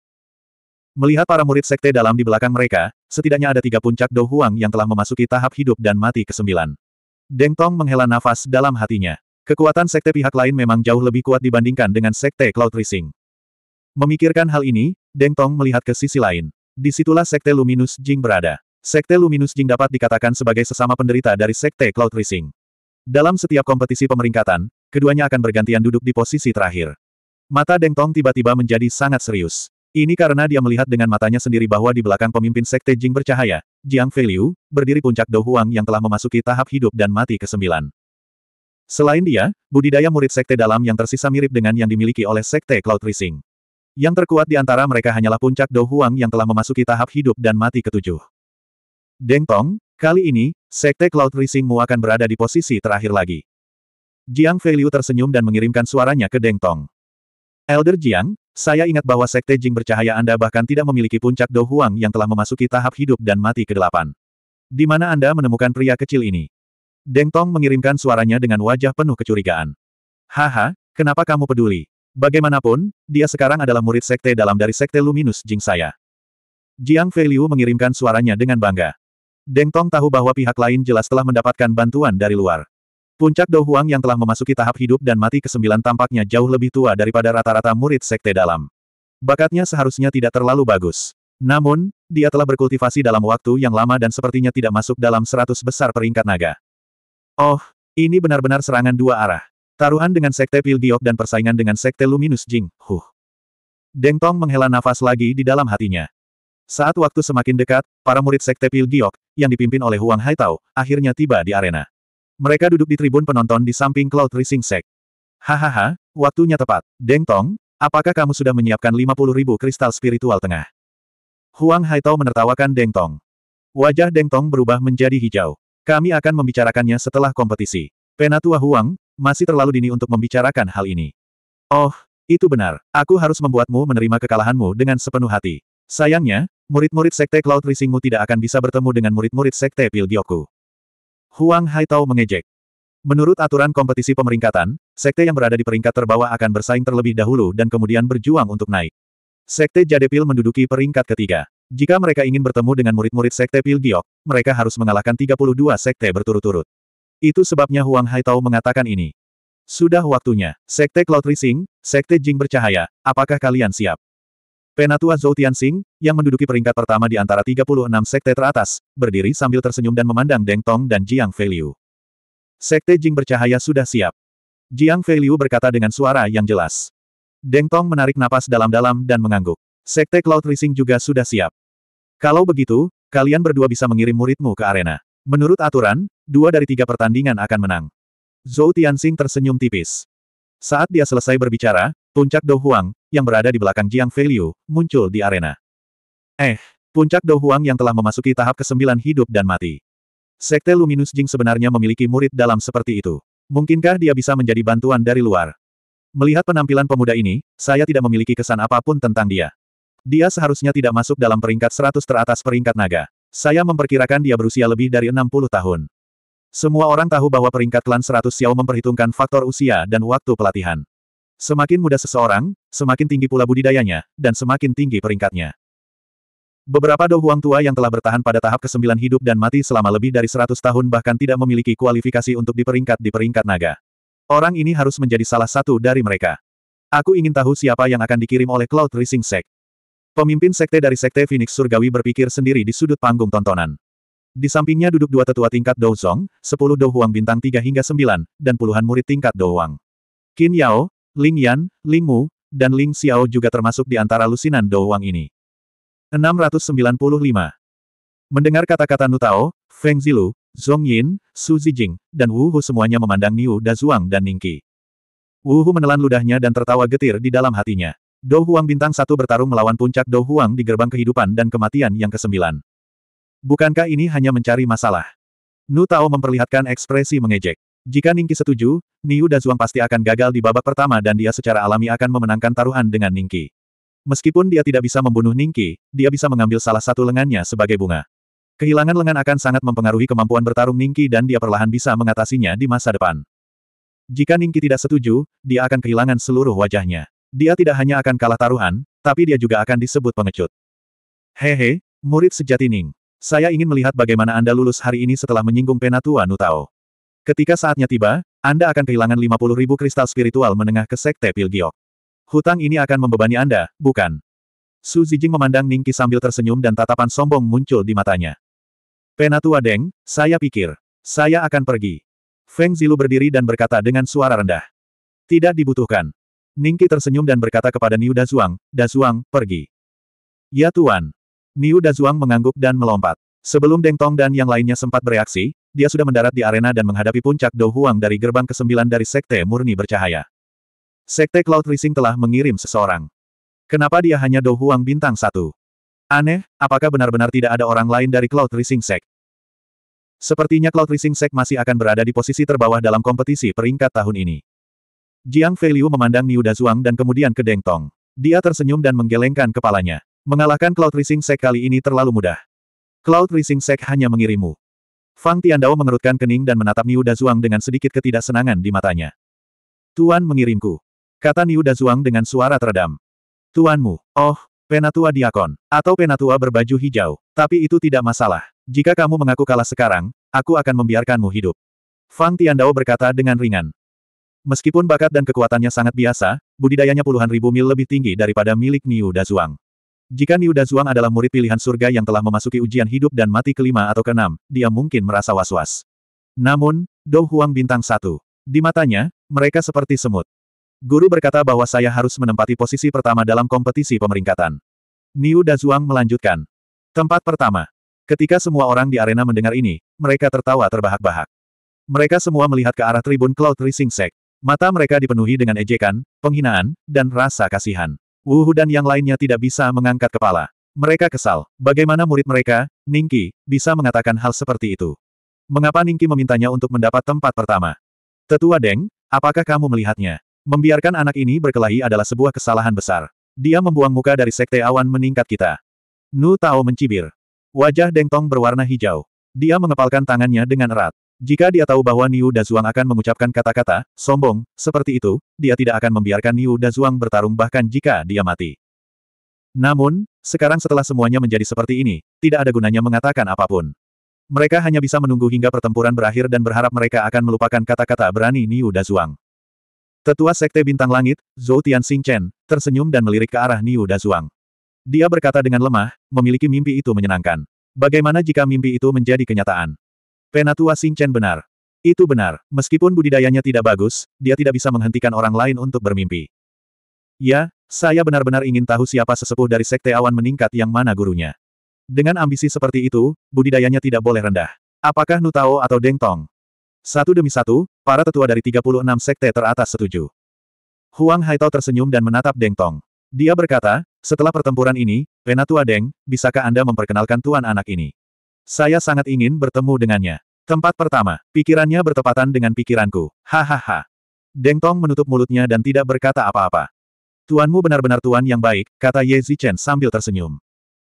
Melihat para murid Sekte dalam di belakang mereka, setidaknya ada tiga puncak Dou Huang yang telah memasuki tahap hidup dan mati kesembilan. Deng Tong menghela nafas dalam hatinya. Kekuatan sekte pihak lain memang jauh lebih kuat dibandingkan dengan sekte Cloud Rising. Memikirkan hal ini, Deng Tong melihat ke sisi lain. Disitulah sekte Luminous Jing berada. Sekte Luminous Jing dapat dikatakan sebagai sesama penderita dari sekte Cloud Rising. Dalam setiap kompetisi pemeringkatan, keduanya akan bergantian duduk di posisi terakhir. Mata Deng Tong tiba-tiba menjadi sangat serius. Ini karena dia melihat dengan matanya sendiri bahwa di belakang pemimpin sekte Jing bercahaya, Jiang Feiliu, berdiri puncak Dou yang telah memasuki tahap hidup dan mati ke-9. Selain dia, budidaya murid sekte dalam yang tersisa mirip dengan yang dimiliki oleh sekte Cloud Rising. Yang terkuat di antara mereka hanyalah puncak Dou Huang yang telah memasuki tahap hidup dan mati ketujuh. Deng Tong, kali ini, sekte Cloud mu akan berada di posisi terakhir lagi. Jiang Feiliu tersenyum dan mengirimkan suaranya ke Deng Tong. Elder Jiang, saya ingat bahwa sekte Jing bercahaya Anda bahkan tidak memiliki puncak Dou Huang yang telah memasuki tahap hidup dan mati ke-8. Di mana Anda menemukan pria kecil ini? Deng Tong mengirimkan suaranya dengan wajah penuh kecurigaan. Haha, kenapa kamu peduli? Bagaimanapun, dia sekarang adalah murid sekte dalam dari sekte Luminus Jing saya. Jiang Liu mengirimkan suaranya dengan bangga. Deng Tong tahu bahwa pihak lain jelas telah mendapatkan bantuan dari luar. Puncak Dou Huang yang telah memasuki tahap hidup dan mati ke-9 tampaknya jauh lebih tua daripada rata-rata murid sekte dalam. Bakatnya seharusnya tidak terlalu bagus. Namun, dia telah berkultivasi dalam waktu yang lama dan sepertinya tidak masuk dalam seratus besar peringkat naga. Oh, ini benar-benar serangan dua arah. Taruhan dengan Sekte Pildiok dan persaingan dengan Sekte Luminus Jing, huh. Deng Tong menghela nafas lagi di dalam hatinya. Saat waktu semakin dekat, para murid Sekte Pildiok, yang dipimpin oleh Huang Hai Tao akhirnya tiba di arena. Mereka duduk di tribun penonton di samping Cloud Rising Sek. Hahaha, waktunya tepat. Deng Tong, apakah kamu sudah menyiapkan 50 ribu kristal spiritual tengah? Huang Hai Tao menertawakan Deng Tong. Wajah Deng Tong berubah menjadi hijau. Kami akan membicarakannya setelah kompetisi. Penatua Huang, masih terlalu dini untuk membicarakan hal ini. Oh, itu benar. Aku harus membuatmu menerima kekalahanmu dengan sepenuh hati. Sayangnya, murid-murid Sekte Cloud Risingmu tidak akan bisa bertemu dengan murid-murid Sekte Pilbioku. Huang Haitao mengejek. Menurut aturan kompetisi pemeringkatan, Sekte yang berada di peringkat terbawah akan bersaing terlebih dahulu dan kemudian berjuang untuk naik. Sekte Jadepil menduduki peringkat ketiga. Jika mereka ingin bertemu dengan murid-murid Sekte Pil Giok, mereka harus mengalahkan 32 Sekte berturut-turut. Itu sebabnya Huang Haitao mengatakan ini. Sudah waktunya. Sekte Cloud Rising, Sekte Jing bercahaya, apakah kalian siap? Penatua Zhou Tianxing, yang menduduki peringkat pertama di antara 36 sekte teratas, berdiri sambil tersenyum dan memandang Deng Tong dan Jiang Feiliu. Sekte Jing bercahaya sudah siap. Jiang Feiliu berkata dengan suara yang jelas. Deng Tong menarik napas dalam-dalam dan mengangguk. Sekte Cloud Rising juga sudah siap. Kalau begitu, kalian berdua bisa mengirim muridmu ke arena. Menurut aturan, dua dari tiga pertandingan akan menang. Zhou Tianxing tersenyum tipis. Saat dia selesai berbicara, puncak Dou yang berada di belakang Jiang Feiliu, muncul di arena. Eh, puncak Dou yang telah memasuki tahap kesembilan hidup dan mati. Sekte Luminus Jing sebenarnya memiliki murid dalam seperti itu. Mungkinkah dia bisa menjadi bantuan dari luar? Melihat penampilan pemuda ini, saya tidak memiliki kesan apapun tentang dia. Dia seharusnya tidak masuk dalam peringkat 100 teratas peringkat naga. Saya memperkirakan dia berusia lebih dari 60 tahun. Semua orang tahu bahwa peringkat klan 100 Xiao memperhitungkan faktor usia dan waktu pelatihan. Semakin muda seseorang, semakin tinggi pula budidayanya, dan semakin tinggi peringkatnya. Beberapa Dohuang tua yang telah bertahan pada tahap ke-9 hidup dan mati selama lebih dari 100 tahun bahkan tidak memiliki kualifikasi untuk diperingkat di peringkat naga. Orang ini harus menjadi salah satu dari mereka. Aku ingin tahu siapa yang akan dikirim oleh Cloud Rising Sect. Pemimpin sekte dari sekte Phoenix Surgawi berpikir sendiri di sudut panggung tontonan. Di sampingnya duduk dua tetua tingkat Dou Zong, sepuluh Dou Huang bintang tiga hingga sembilan, dan puluhan murid tingkat Dou Huang. Qin Yao, Ling Yan, Ling Mu, dan Ling Xiao juga termasuk di antara lusinan Dou Huang ini. 695. Mendengar kata-kata Nutao, Feng Zilu, Zhong Yin, Su Zijing, dan Wu Hu semuanya memandang Niu Da Zhuang dan Ningqi. Wu Hu menelan ludahnya dan tertawa getir di dalam hatinya. Dou Huang bintang satu bertarung melawan puncak Dou Huang di gerbang kehidupan dan kematian yang kesembilan. Bukankah ini hanya mencari masalah? Nu Tao memperlihatkan ekspresi mengejek. Jika Ningki setuju, Niu Zhuang pasti akan gagal di babak pertama dan dia secara alami akan memenangkan taruhan dengan Ningki. Meskipun dia tidak bisa membunuh Ningki, dia bisa mengambil salah satu lengannya sebagai bunga. Kehilangan lengan akan sangat mempengaruhi kemampuan bertarung Ningki dan dia perlahan bisa mengatasinya di masa depan. Jika Ningki tidak setuju, dia akan kehilangan seluruh wajahnya. Dia tidak hanya akan kalah taruhan, tapi dia juga akan disebut pengecut. Hehe, murid sejati Ning. Saya ingin melihat bagaimana Anda lulus hari ini setelah menyinggung Penatua Nutao. Ketika saatnya tiba, Anda akan kehilangan 50 ribu kristal spiritual menengah ke Sekte Pilgiok. Hutang ini akan membebani Anda, bukan? Su Zijing memandang Ningki sambil tersenyum dan tatapan sombong muncul di matanya. Penatua Deng, saya pikir. Saya akan pergi. Feng Zilu berdiri dan berkata dengan suara rendah. Tidak dibutuhkan. Ningki tersenyum dan berkata kepada Niu Dazuang, Dazuang, pergi. Ya Tuan. Niu Dazuang mengangguk dan melompat. Sebelum Deng Tong dan yang lainnya sempat bereaksi, dia sudah mendarat di arena dan menghadapi puncak Dou Huang dari gerbang ke-9 dari Sekte Murni Bercahaya. Sekte Cloud Rising telah mengirim seseorang. Kenapa dia hanya Dou Huang bintang satu? Aneh, apakah benar-benar tidak ada orang lain dari Cloud Rising Sek? Sepertinya Cloud Rising Sek masih akan berada di posisi terbawah dalam kompetisi peringkat tahun ini. Jiang Feiliu memandang Niu Dazuang dan kemudian ke Deng Tong. Dia tersenyum dan menggelengkan kepalanya. Mengalahkan Cloud Rising Sek kali ini terlalu mudah. Cloud Rising Sek hanya mengirimu. Fang Tiandao mengerutkan kening dan menatap Niu Dazuang dengan sedikit ketidaksenangan di matanya. Tuan mengirimku. Kata Niu Dazuang dengan suara teredam. Tuanmu, oh, penatua diakon, atau penatua berbaju hijau, tapi itu tidak masalah. Jika kamu mengaku kalah sekarang, aku akan membiarkanmu hidup. Fang Tiandao berkata dengan ringan. Meskipun bakat dan kekuatannya sangat biasa, budidayanya puluhan ribu mil lebih tinggi daripada milik Niu Dazuang. Jika Niu Dazuang adalah murid pilihan surga yang telah memasuki ujian hidup dan mati kelima atau keenam, dia mungkin merasa was-was. Namun, Dou Huang bintang satu. Di matanya, mereka seperti semut. Guru berkata bahwa saya harus menempati posisi pertama dalam kompetisi pemeringkatan. Niu Dazuang melanjutkan. Tempat pertama. Ketika semua orang di arena mendengar ini, mereka tertawa terbahak-bahak. Mereka semua melihat ke arah tribun Cloud Rising Sect. Mata mereka dipenuhi dengan ejekan, penghinaan, dan rasa kasihan. Wuhu dan yang lainnya tidak bisa mengangkat kepala. Mereka kesal. Bagaimana murid mereka, Ningki, bisa mengatakan hal seperti itu? Mengapa Ningki memintanya untuk mendapat tempat pertama? Tetua Deng, apakah kamu melihatnya? Membiarkan anak ini berkelahi adalah sebuah kesalahan besar. Dia membuang muka dari sekte awan meningkat kita. Nu Tao mencibir. Wajah Deng Tong berwarna hijau. Dia mengepalkan tangannya dengan erat. Jika dia tahu bahwa Niu Dazuang akan mengucapkan kata-kata, sombong, seperti itu, dia tidak akan membiarkan Niu Dazuang bertarung bahkan jika dia mati. Namun, sekarang setelah semuanya menjadi seperti ini, tidak ada gunanya mengatakan apapun. Mereka hanya bisa menunggu hingga pertempuran berakhir dan berharap mereka akan melupakan kata-kata berani Niu Dazuang. Tetua Sekte Bintang Langit, Zhou Tian Xingchen, tersenyum dan melirik ke arah Niu Dazuang. Dia berkata dengan lemah, memiliki mimpi itu menyenangkan. Bagaimana jika mimpi itu menjadi kenyataan? Penatua Chen benar. Itu benar, meskipun budidayanya tidak bagus, dia tidak bisa menghentikan orang lain untuk bermimpi. Ya, saya benar-benar ingin tahu siapa sesepuh dari Sekte Awan Meningkat yang mana gurunya. Dengan ambisi seperti itu, budidayanya tidak boleh rendah. Apakah Nutao atau Deng Tong? Satu demi satu, para tetua dari 36 sekte teratas setuju. Huang Haitao tersenyum dan menatap Deng Tong. Dia berkata, setelah pertempuran ini, Penatua Deng, bisakah Anda memperkenalkan tuan anak ini? Saya sangat ingin bertemu dengannya. Tempat pertama, pikirannya bertepatan dengan pikiranku. Hahaha. Deng Tong menutup mulutnya dan tidak berkata apa-apa. Tuanmu benar-benar tuan yang baik, kata Ye Zichen sambil tersenyum.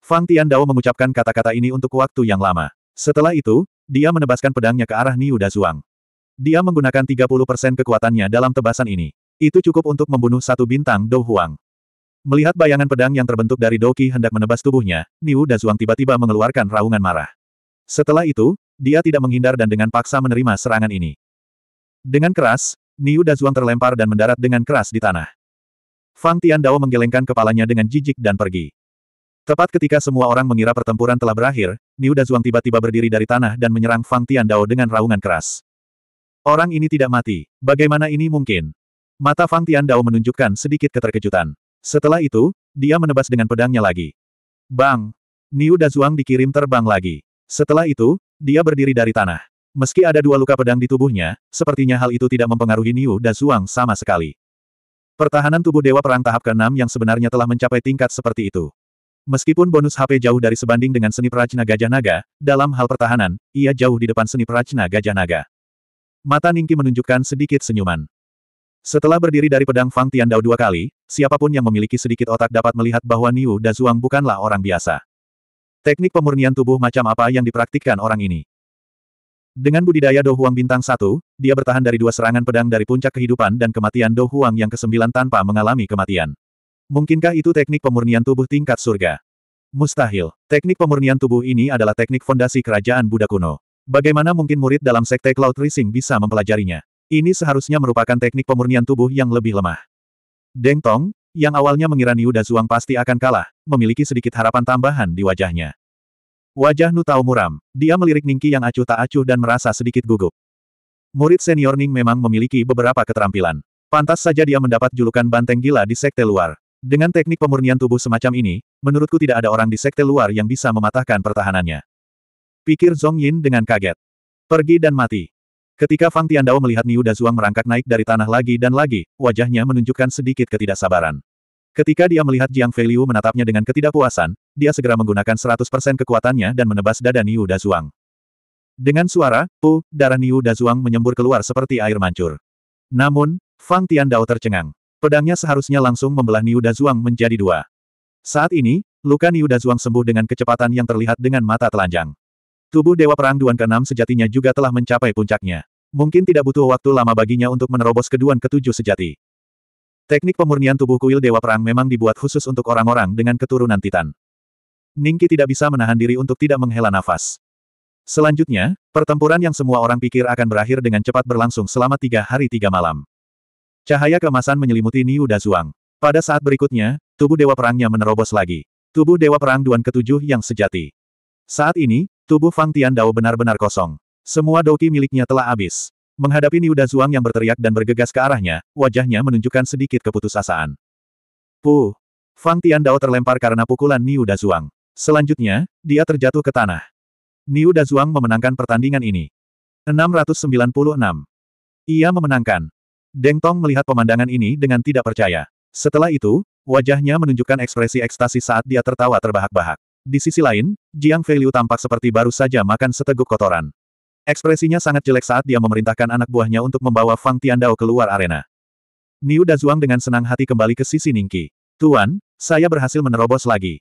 Fang Tian Dao mengucapkan kata-kata ini untuk waktu yang lama. Setelah itu, dia menebaskan pedangnya ke arah Niu Dazuang. Dia menggunakan 30% kekuatannya dalam tebasan ini. Itu cukup untuk membunuh satu bintang Dou Huang. Melihat bayangan pedang yang terbentuk dari Doki hendak menebas tubuhnya, Niu Dazuang tiba-tiba mengeluarkan raungan marah. Setelah itu, dia tidak menghindar dan dengan paksa menerima serangan ini. Dengan keras, Niu Dazuang terlempar dan mendarat dengan keras di tanah. Fang Tian Dao menggelengkan kepalanya dengan jijik dan pergi. Tepat ketika semua orang mengira pertempuran telah berakhir, Niu Dazuang tiba-tiba berdiri dari tanah dan menyerang Fang Tian Dao dengan raungan keras. Orang ini tidak mati. Bagaimana ini mungkin? Mata Fang Tian Dao menunjukkan sedikit keterkejutan. Setelah itu, dia menebas dengan pedangnya lagi. Bang! Niu Dazuang dikirim terbang lagi. Setelah itu, dia berdiri dari tanah. Meski ada dua luka pedang di tubuhnya, sepertinya hal itu tidak mempengaruhi Niu dan Suang sama sekali. Pertahanan tubuh Dewa Perang tahap ke-6 yang sebenarnya telah mencapai tingkat seperti itu. Meskipun bonus HP jauh dari sebanding dengan seni peracina Gajah Naga, dalam hal pertahanan, ia jauh di depan seni peracina Gajah Naga. Mata Ningki menunjukkan sedikit senyuman. Setelah berdiri dari pedang Fang Tian Dao dua kali, siapapun yang memiliki sedikit otak dapat melihat bahwa Niu Dazuang bukanlah orang biasa. Teknik pemurnian tubuh macam apa yang dipraktikkan orang ini? Dengan budidaya Dohuang Bintang Satu, dia bertahan dari dua serangan pedang dari puncak kehidupan dan kematian Dohuang yang kesembilan tanpa mengalami kematian. Mungkinkah itu teknik pemurnian tubuh tingkat surga? Mustahil. Teknik pemurnian tubuh ini adalah teknik fondasi kerajaan Buddha kuno. Bagaimana mungkin murid dalam sekte Cloud Rising bisa mempelajarinya? Ini seharusnya merupakan teknik pemurnian tubuh yang lebih lemah. Deng Tong, yang awalnya mengira Niu Dazuang pasti akan kalah, memiliki sedikit harapan tambahan di wajahnya. Wajah Nu Tao muram, dia melirik Ningki yang acuh tak acuh dan merasa sedikit gugup. Murid senior Ning memang memiliki beberapa keterampilan. Pantas saja dia mendapat julukan banteng gila di sekte luar. Dengan teknik pemurnian tubuh semacam ini, menurutku tidak ada orang di sekte luar yang bisa mematahkan pertahanannya. Pikir Zong Yin dengan kaget. Pergi dan mati. Ketika Fang Tiandao melihat Niu Dazuang merangkak naik dari tanah lagi dan lagi, wajahnya menunjukkan sedikit ketidaksabaran. Ketika dia melihat Jiang Feiliu menatapnya dengan ketidakpuasan, dia segera menggunakan 100% kekuatannya dan menebas dada Niu Dazuang. Dengan suara, pu, darah Niu Dazuang menyembur keluar seperti air mancur. Namun, Fang Tiandao tercengang. Pedangnya seharusnya langsung membelah Niu Dazuang menjadi dua. Saat ini, luka Niu Dazuang sembuh dengan kecepatan yang terlihat dengan mata telanjang. Tubuh Dewa Perang Duan ke-6 sejatinya juga telah mencapai puncaknya. Mungkin tidak butuh waktu lama baginya untuk menerobos keduan ketujuh sejati. Teknik pemurnian tubuh kuil Dewa Perang memang dibuat khusus untuk orang-orang dengan keturunan Titan. Ningki tidak bisa menahan diri untuk tidak menghela nafas. Selanjutnya, pertempuran yang semua orang pikir akan berakhir dengan cepat berlangsung selama tiga hari tiga malam. Cahaya kemasan menyelimuti Niu Dazuang. Pada saat berikutnya, tubuh Dewa Perangnya menerobos lagi. Tubuh Dewa Perang Duan Ketujuh yang sejati. Saat ini, Tubuh Fang Tian Dao benar-benar kosong. Semua doki miliknya telah habis. Menghadapi Niu Dazuang yang berteriak dan bergegas ke arahnya, wajahnya menunjukkan sedikit keputusasaan. Puh! Fang Tian Dao terlempar karena pukulan Niu Dazuang. Selanjutnya, dia terjatuh ke tanah. Niu Dazuang memenangkan pertandingan ini. 696. Ia memenangkan. Deng Tong melihat pemandangan ini dengan tidak percaya. Setelah itu, wajahnya menunjukkan ekspresi ekstasi saat dia tertawa terbahak-bahak. Di sisi lain, Jiang Feiliu tampak seperti baru saja makan seteguk kotoran. Ekspresinya sangat jelek saat dia memerintahkan anak buahnya untuk membawa Fang Tian Dao keluar arena. Niu Dazuang dengan senang hati kembali ke sisi Ningki. Tuan, saya berhasil menerobos lagi.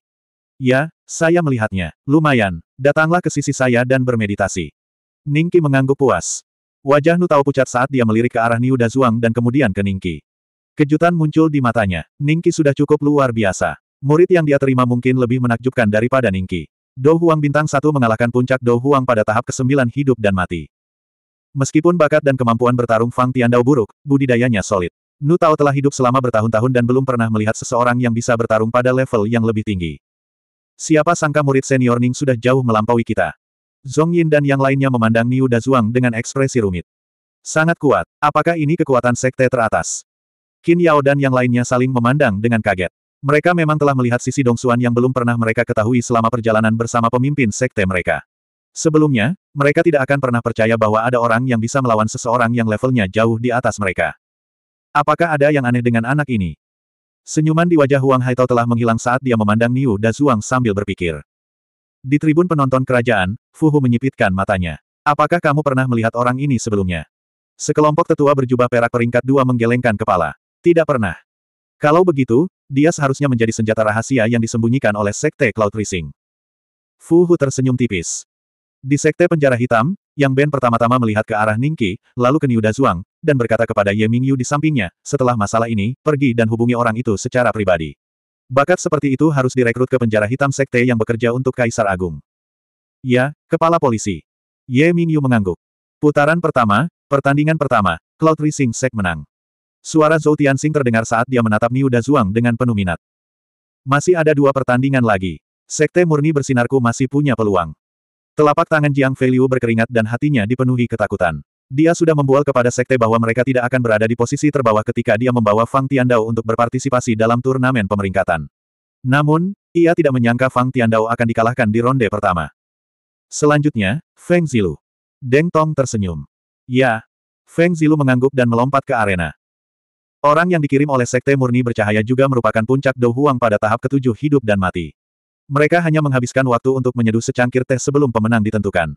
Ya, saya melihatnya. Lumayan, datanglah ke sisi saya dan bermeditasi. Ningki mengangguk puas. Wajah Nu Tao pucat saat dia melirik ke arah Niu Dazuang dan kemudian ke Ningki. Kejutan muncul di matanya. Ningki sudah cukup luar biasa. Murid yang dia terima mungkin lebih menakjubkan daripada Ningki. Dou Huang bintang satu mengalahkan puncak Dou Huang pada tahap kesembilan hidup dan mati. Meskipun bakat dan kemampuan bertarung Fang Tian Tiandao buruk, budidayanya solid. Nu Tao telah hidup selama bertahun-tahun dan belum pernah melihat seseorang yang bisa bertarung pada level yang lebih tinggi. Siapa sangka murid senior Ning sudah jauh melampaui kita. Zong Yin dan yang lainnya memandang Niu Da Zhuang dengan ekspresi rumit. Sangat kuat, apakah ini kekuatan sekte teratas? Qin Yao dan yang lainnya saling memandang dengan kaget. Mereka memang telah melihat sisi Dong Dongsuan yang belum pernah mereka ketahui selama perjalanan bersama pemimpin sekte mereka. Sebelumnya, mereka tidak akan pernah percaya bahwa ada orang yang bisa melawan seseorang yang levelnya jauh di atas mereka. Apakah ada yang aneh dengan anak ini? Senyuman di wajah Huang Haitao telah menghilang saat dia memandang Niu Dazuang sambil berpikir. Di tribun penonton kerajaan, Fu Hu menyipitkan matanya. Apakah kamu pernah melihat orang ini sebelumnya? Sekelompok tetua berjubah perak peringkat dua menggelengkan kepala. Tidak pernah. Kalau begitu, dia seharusnya menjadi senjata rahasia yang disembunyikan oleh Sekte Cloud Rising. Fu Hu tersenyum tipis. Di Sekte Penjara Hitam, Yang Ben pertama-tama melihat ke arah Ningqi, lalu ke Niuda Zhuang, dan berkata kepada Ye Mingyu di sampingnya, setelah masalah ini, pergi dan hubungi orang itu secara pribadi. Bakat seperti itu harus direkrut ke penjara hitam Sekte yang bekerja untuk Kaisar Agung. Ya, Kepala Polisi. Ye Mingyu mengangguk. Putaran pertama, pertandingan pertama, Cloud Rising Sek menang. Suara Zhou Tianxing terdengar saat dia menatap Niuda Zhuang dengan penuh minat. Masih ada dua pertandingan lagi. Sekte murni bersinarku masih punya peluang. Telapak tangan Jiang Feiliu berkeringat dan hatinya dipenuhi ketakutan. Dia sudah membual kepada sekte bahwa mereka tidak akan berada di posisi terbawah ketika dia membawa Fang Tiandao untuk berpartisipasi dalam turnamen pemeringkatan. Namun, ia tidak menyangka Fang Tiandao akan dikalahkan di ronde pertama. Selanjutnya, Feng Zilu. Deng Tong tersenyum. Ya. Feng Zilu mengangguk dan melompat ke arena. Orang yang dikirim oleh Sekte Murni Bercahaya juga merupakan puncak Dou Huang pada tahap ketujuh hidup dan mati. Mereka hanya menghabiskan waktu untuk menyeduh secangkir teh sebelum pemenang ditentukan.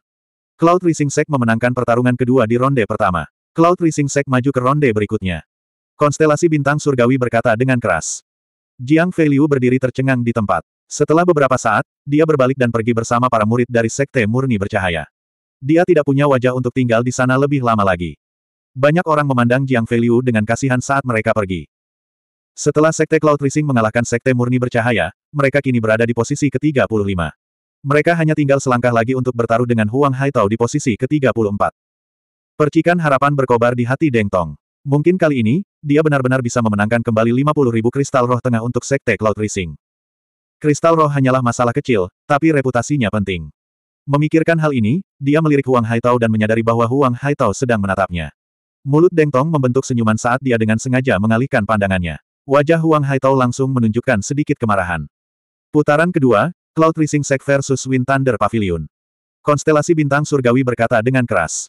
Cloud Rising Sek memenangkan pertarungan kedua di ronde pertama. Cloud Rising Sek maju ke ronde berikutnya. Konstelasi bintang surgawi berkata dengan keras. Jiang Liu berdiri tercengang di tempat. Setelah beberapa saat, dia berbalik dan pergi bersama para murid dari Sekte Murni Bercahaya. Dia tidak punya wajah untuk tinggal di sana lebih lama lagi. Banyak orang memandang Jiang Feiliu dengan kasihan saat mereka pergi. Setelah Sekte Cloud Rising mengalahkan Sekte Murni Bercahaya, mereka kini berada di posisi ke-35. Mereka hanya tinggal selangkah lagi untuk bertaruh dengan Huang Haitao di posisi ke-34. Percikan harapan berkobar di hati Deng Tong. Mungkin kali ini, dia benar-benar bisa memenangkan kembali 50 ribu kristal roh tengah untuk Sekte Cloud Rising. Kristal roh hanyalah masalah kecil, tapi reputasinya penting. Memikirkan hal ini, dia melirik Huang Haitao dan menyadari bahwa Huang Haitao sedang menatapnya. Mulut Deng Tong membentuk senyuman saat dia dengan sengaja mengalihkan pandangannya. Wajah Huang Haitao langsung menunjukkan sedikit kemarahan. Putaran kedua, Cloud Rising Sect versus Wind Thunder Pavilion. Konstelasi bintang surgawi berkata dengan keras.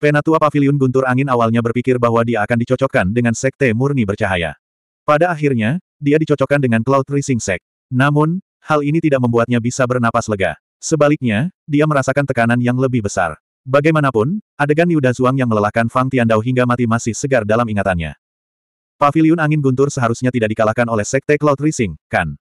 Penatua Pavilion Guntur Angin awalnya berpikir bahwa dia akan dicocokkan dengan Sekte Murni Bercahaya. Pada akhirnya, dia dicocokkan dengan Cloud Rising Sect. Namun, hal ini tidak membuatnya bisa bernapas lega. Sebaliknya, dia merasakan tekanan yang lebih besar. Bagaimanapun, adegan Yuda Zhuang yang melelahkan Fang Tian Dao hingga mati masih segar dalam ingatannya. Pavilion angin guntur seharusnya tidak dikalahkan oleh Sekte Cloud Rising, kan?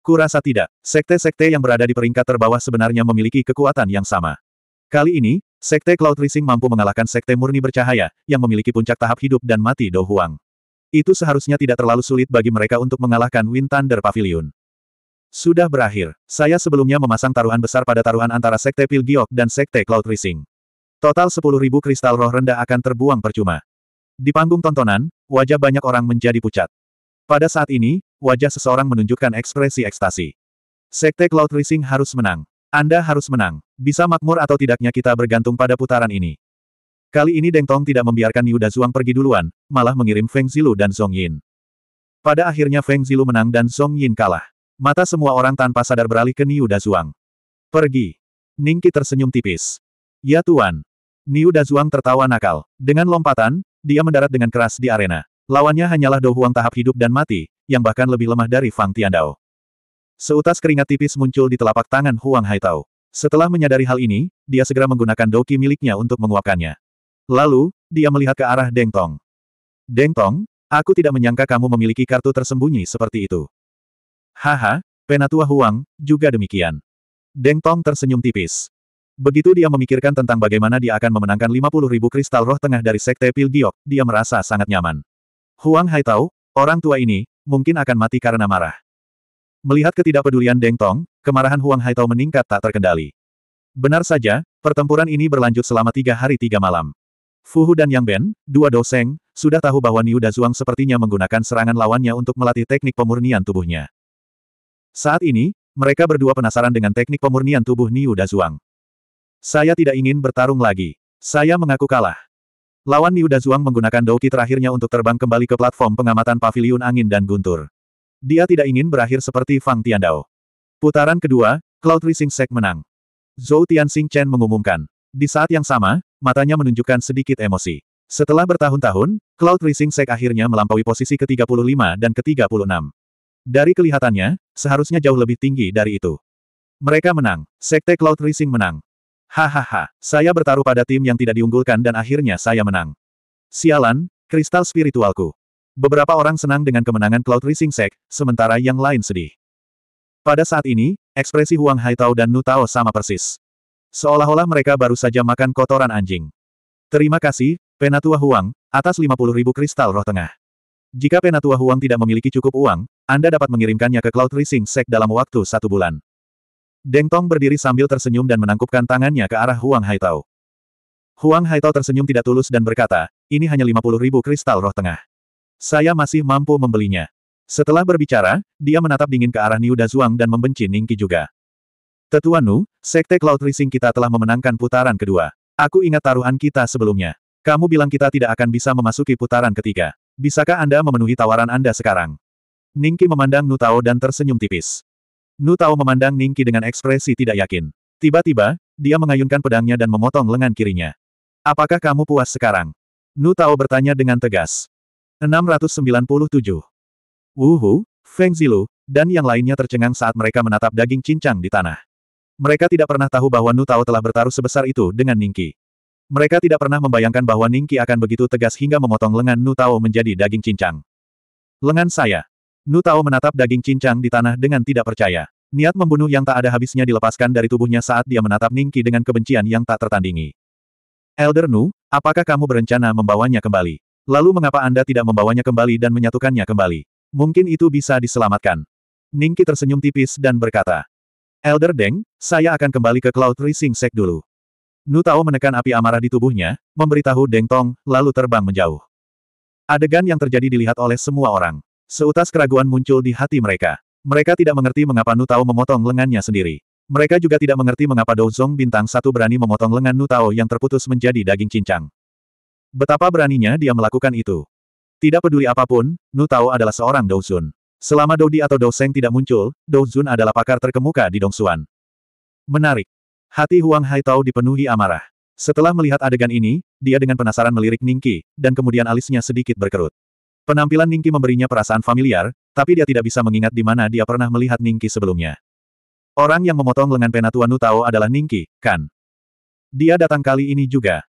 Kurasa tidak, sekte-sekte yang berada di peringkat terbawah sebenarnya memiliki kekuatan yang sama. Kali ini, Sekte Cloud Rising mampu mengalahkan Sekte Murni Bercahaya, yang memiliki puncak tahap hidup dan mati Do Huang. Itu seharusnya tidak terlalu sulit bagi mereka untuk mengalahkan Wind Thunder Pavilion. Sudah berakhir, saya sebelumnya memasang taruhan besar pada taruhan antara Sekte Pilgiok dan Sekte Cloud Rising. Total 10.000 kristal roh rendah akan terbuang percuma. Di panggung tontonan, wajah banyak orang menjadi pucat. Pada saat ini, wajah seseorang menunjukkan ekspresi ekstasi. Sekte Cloud Rising harus menang. Anda harus menang. Bisa makmur atau tidaknya kita bergantung pada putaran ini. Kali ini Deng Tong tidak membiarkan Yuda Zhuang pergi duluan, malah mengirim Feng Zilu dan Song Yin. Pada akhirnya Feng Zilu menang dan Song Yin kalah. Mata semua orang tanpa sadar beralih ke Niu Dazuang. Pergi. Ningki tersenyum tipis. Ya Tuan. Niu Dazuang tertawa nakal. Dengan lompatan, dia mendarat dengan keras di arena. Lawannya hanyalah Dou Huang tahap hidup dan mati, yang bahkan lebih lemah dari Fang Tian Dao. Seutas keringat tipis muncul di telapak tangan Huang Haitao. Setelah menyadari hal ini, dia segera menggunakan doki miliknya untuk menguapkannya. Lalu, dia melihat ke arah Deng Tong. Deng Tong, aku tidak menyangka kamu memiliki kartu tersembunyi seperti itu. Haha, Penatua Huang, juga demikian. Deng Tong tersenyum tipis. Begitu dia memikirkan tentang bagaimana dia akan memenangkan 50 ribu kristal roh tengah dari Sekte Pil Giok, dia merasa sangat nyaman. Huang Hai Tao, orang tua ini, mungkin akan mati karena marah. Melihat ketidakpedulian Deng Tong, kemarahan Huang Hai Tao meningkat tak terkendali. Benar saja, pertempuran ini berlanjut selama tiga hari tiga malam. Fu Hu dan Yang Ben, dua doseng, sudah tahu bahwa Niu Dazuang sepertinya menggunakan serangan lawannya untuk melatih teknik pemurnian tubuhnya. Saat ini, mereka berdua penasaran dengan teknik pemurnian tubuh Niu Dazuang. Saya tidak ingin bertarung lagi. Saya mengaku kalah. Lawan Niu Dazuang menggunakan doki terakhirnya untuk terbang kembali ke platform pengamatan paviliun angin dan guntur. Dia tidak ingin berakhir seperti Fang Tian Dao. Putaran kedua, Cloud Rising Sek menang. Zhou Tianxing Chen mengumumkan. Di saat yang sama, matanya menunjukkan sedikit emosi. Setelah bertahun-tahun, Cloud Rising Sek akhirnya melampaui posisi ke-35 dan ke-36. Dari kelihatannya, seharusnya jauh lebih tinggi dari itu. Mereka menang. Sekte Cloud Rising menang. Hahaha, saya bertaruh pada tim yang tidak diunggulkan dan akhirnya saya menang. Sialan, kristal spiritualku. Beberapa orang senang dengan kemenangan Cloud Rising Sek, sementara yang lain sedih. Pada saat ini, ekspresi Huang Haitao dan Nu Tao sama persis. Seolah-olah mereka baru saja makan kotoran anjing. Terima kasih, Penatua Huang, atas 50.000 ribu kristal roh tengah. Jika Penatua Huang tidak memiliki cukup uang, anda dapat mengirimkannya ke Cloud Rising Sek dalam waktu satu bulan. Deng Tong berdiri sambil tersenyum dan menangkupkan tangannya ke arah Huang Haitao. Huang Haitao tersenyum tidak tulus dan berkata, ini hanya 50 ribu kristal roh tengah. Saya masih mampu membelinya. Setelah berbicara, dia menatap dingin ke arah Niu Dazuang dan membenci Ningki juga. Tetua Nu, Sekte Cloud Rising kita telah memenangkan putaran kedua. Aku ingat taruhan kita sebelumnya. Kamu bilang kita tidak akan bisa memasuki putaran ketiga. Bisakah Anda memenuhi tawaran Anda sekarang? Ningki memandang Nutao dan tersenyum tipis. Nutao memandang Ningki dengan ekspresi tidak yakin. Tiba-tiba, dia mengayunkan pedangnya dan memotong lengan kirinya. Apakah kamu puas sekarang? Nutao bertanya dengan tegas. 697. Wuhu, Feng Zilu, dan yang lainnya tercengang saat mereka menatap daging cincang di tanah. Mereka tidak pernah tahu bahwa Nutao telah bertaruh sebesar itu dengan Ningki. Mereka tidak pernah membayangkan bahwa Ningki akan begitu tegas hingga memotong lengan Nutao menjadi daging cincang. Lengan saya. Nu Tao menatap daging cincang di tanah dengan tidak percaya. Niat membunuh yang tak ada habisnya dilepaskan dari tubuhnya saat dia menatap Ningki dengan kebencian yang tak tertandingi. Elder Nu, apakah kamu berencana membawanya kembali? Lalu mengapa Anda tidak membawanya kembali dan menyatukannya kembali? Mungkin itu bisa diselamatkan. Ningki tersenyum tipis dan berkata, Elder Deng, saya akan kembali ke Cloud Rising Sek dulu. Nu Tao menekan api amarah di tubuhnya, memberitahu Deng Tong, lalu terbang menjauh. Adegan yang terjadi dilihat oleh semua orang. Seutas keraguan muncul di hati mereka. Mereka tidak mengerti mengapa Nu Tao memotong lengannya sendiri. Mereka juga tidak mengerti mengapa Douzong bintang satu berani memotong lengan Nu Tao yang terputus menjadi daging cincang. Betapa beraninya dia melakukan itu. Tidak peduli apapun, Nu Tao adalah seorang Douzun. Selama Doudi atau Seng tidak muncul, Douzun adalah pakar terkemuka di Dongsuan. Menarik. Hati Huang Haitao dipenuhi amarah. Setelah melihat adegan ini, dia dengan penasaran melirik Ningki, dan kemudian alisnya sedikit berkerut. Penampilan Ningki memberinya perasaan familiar, tapi dia tidak bisa mengingat di mana dia pernah melihat Ningki sebelumnya. Orang yang memotong lengan Penatua Nutao adalah Ningki, kan? Dia datang kali ini juga.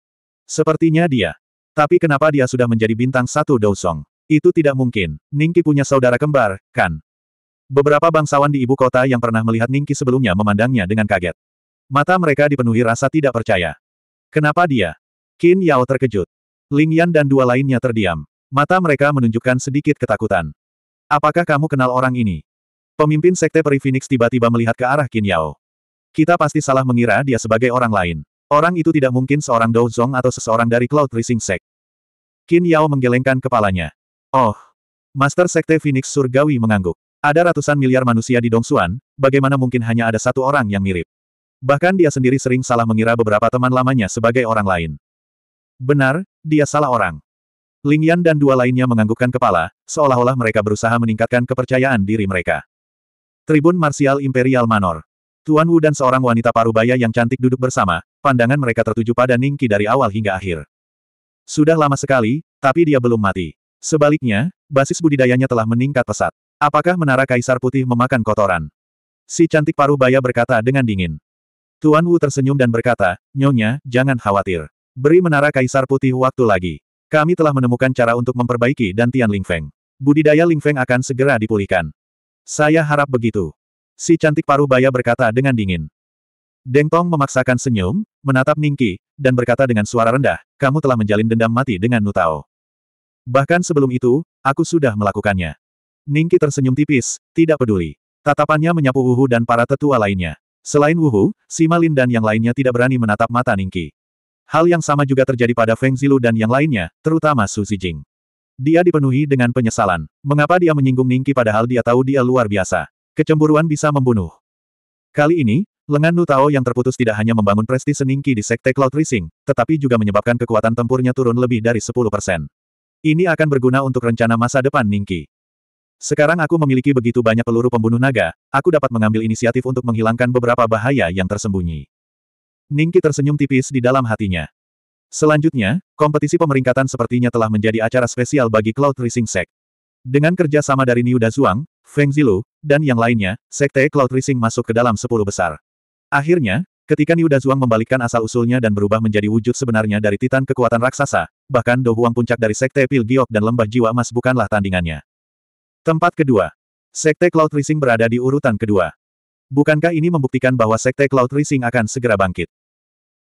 Sepertinya dia. Tapi kenapa dia sudah menjadi bintang satu Dousong? Itu tidak mungkin. Ningki punya saudara kembar, kan? Beberapa bangsawan di ibu kota yang pernah melihat Ningki sebelumnya memandangnya dengan kaget. Mata mereka dipenuhi rasa tidak percaya. Kenapa dia? Qin Yao terkejut. Ling Yan dan dua lainnya terdiam. Mata mereka menunjukkan sedikit ketakutan. Apakah kamu kenal orang ini? Pemimpin Sekte Peri Phoenix tiba-tiba melihat ke arah Qin Yao. Kita pasti salah mengira dia sebagai orang lain. Orang itu tidak mungkin seorang Douzong atau seseorang dari Cloud Rising Sect. Qin Yao menggelengkan kepalanya. Oh, Master Sekte Phoenix Surgawi mengangguk. Ada ratusan miliar manusia di Dongsuan, bagaimana mungkin hanya ada satu orang yang mirip? Bahkan dia sendiri sering salah mengira beberapa teman lamanya sebagai orang lain. Benar, dia salah orang. Ling Yan dan dua lainnya menganggukkan kepala, seolah-olah mereka berusaha meningkatkan kepercayaan diri mereka. Tribun Marsial Imperial Manor. Tuan Wu dan seorang wanita parubaya yang cantik duduk bersama, pandangan mereka tertuju pada Ning Qi dari awal hingga akhir. Sudah lama sekali, tapi dia belum mati. Sebaliknya, basis budidayanya telah meningkat pesat. Apakah menara kaisar putih memakan kotoran? Si cantik parubaya berkata dengan dingin. Tuan Wu tersenyum dan berkata, Nyonya, jangan khawatir. Beri menara kaisar putih waktu lagi. Kami telah menemukan cara untuk memperbaiki dan Tian Lingfeng. Budidaya Lingfeng akan segera dipulihkan. Saya harap begitu. Si cantik paruh baya berkata dengan dingin. Deng Tong memaksakan senyum, menatap Ningki, dan berkata dengan suara rendah, kamu telah menjalin dendam mati dengan Nutao. Bahkan sebelum itu, aku sudah melakukannya. Ningki tersenyum tipis, tidak peduli. Tatapannya menyapu Wuhu dan para tetua lainnya. Selain Wuhu, Sima Lin dan yang lainnya tidak berani menatap mata Ningki. Hal yang sama juga terjadi pada Feng Zilu dan yang lainnya, terutama Su Zijing. Dia dipenuhi dengan penyesalan. Mengapa dia menyinggung Ningki padahal dia tahu dia luar biasa. Kecemburuan bisa membunuh. Kali ini, lengan Nu Tao yang terputus tidak hanya membangun prestise Ningki di Sekte Cloud Rising, tetapi juga menyebabkan kekuatan tempurnya turun lebih dari 10%. Ini akan berguna untuk rencana masa depan Ningki. Sekarang aku memiliki begitu banyak peluru pembunuh naga, aku dapat mengambil inisiatif untuk menghilangkan beberapa bahaya yang tersembunyi. Ningki tersenyum tipis di dalam hatinya. Selanjutnya, kompetisi pemeringkatan sepertinya telah menjadi acara spesial bagi Cloud Rising Sect. Dengan kerja sama dari Niu Dazuang, Feng Zilu, dan yang lainnya, Sekte Cloud Rising masuk ke dalam sepuluh besar. Akhirnya, ketika Niu Dazuang membalikkan asal-usulnya dan berubah menjadi wujud sebenarnya dari Titan kekuatan raksasa, bahkan Dohuang puncak dari Sekte Pil Giok dan Lembah Jiwa Emas bukanlah tandingannya. Tempat kedua. Sekte Cloud Rising berada di urutan kedua. Bukankah ini membuktikan bahwa Sekte Cloud Rising akan segera bangkit?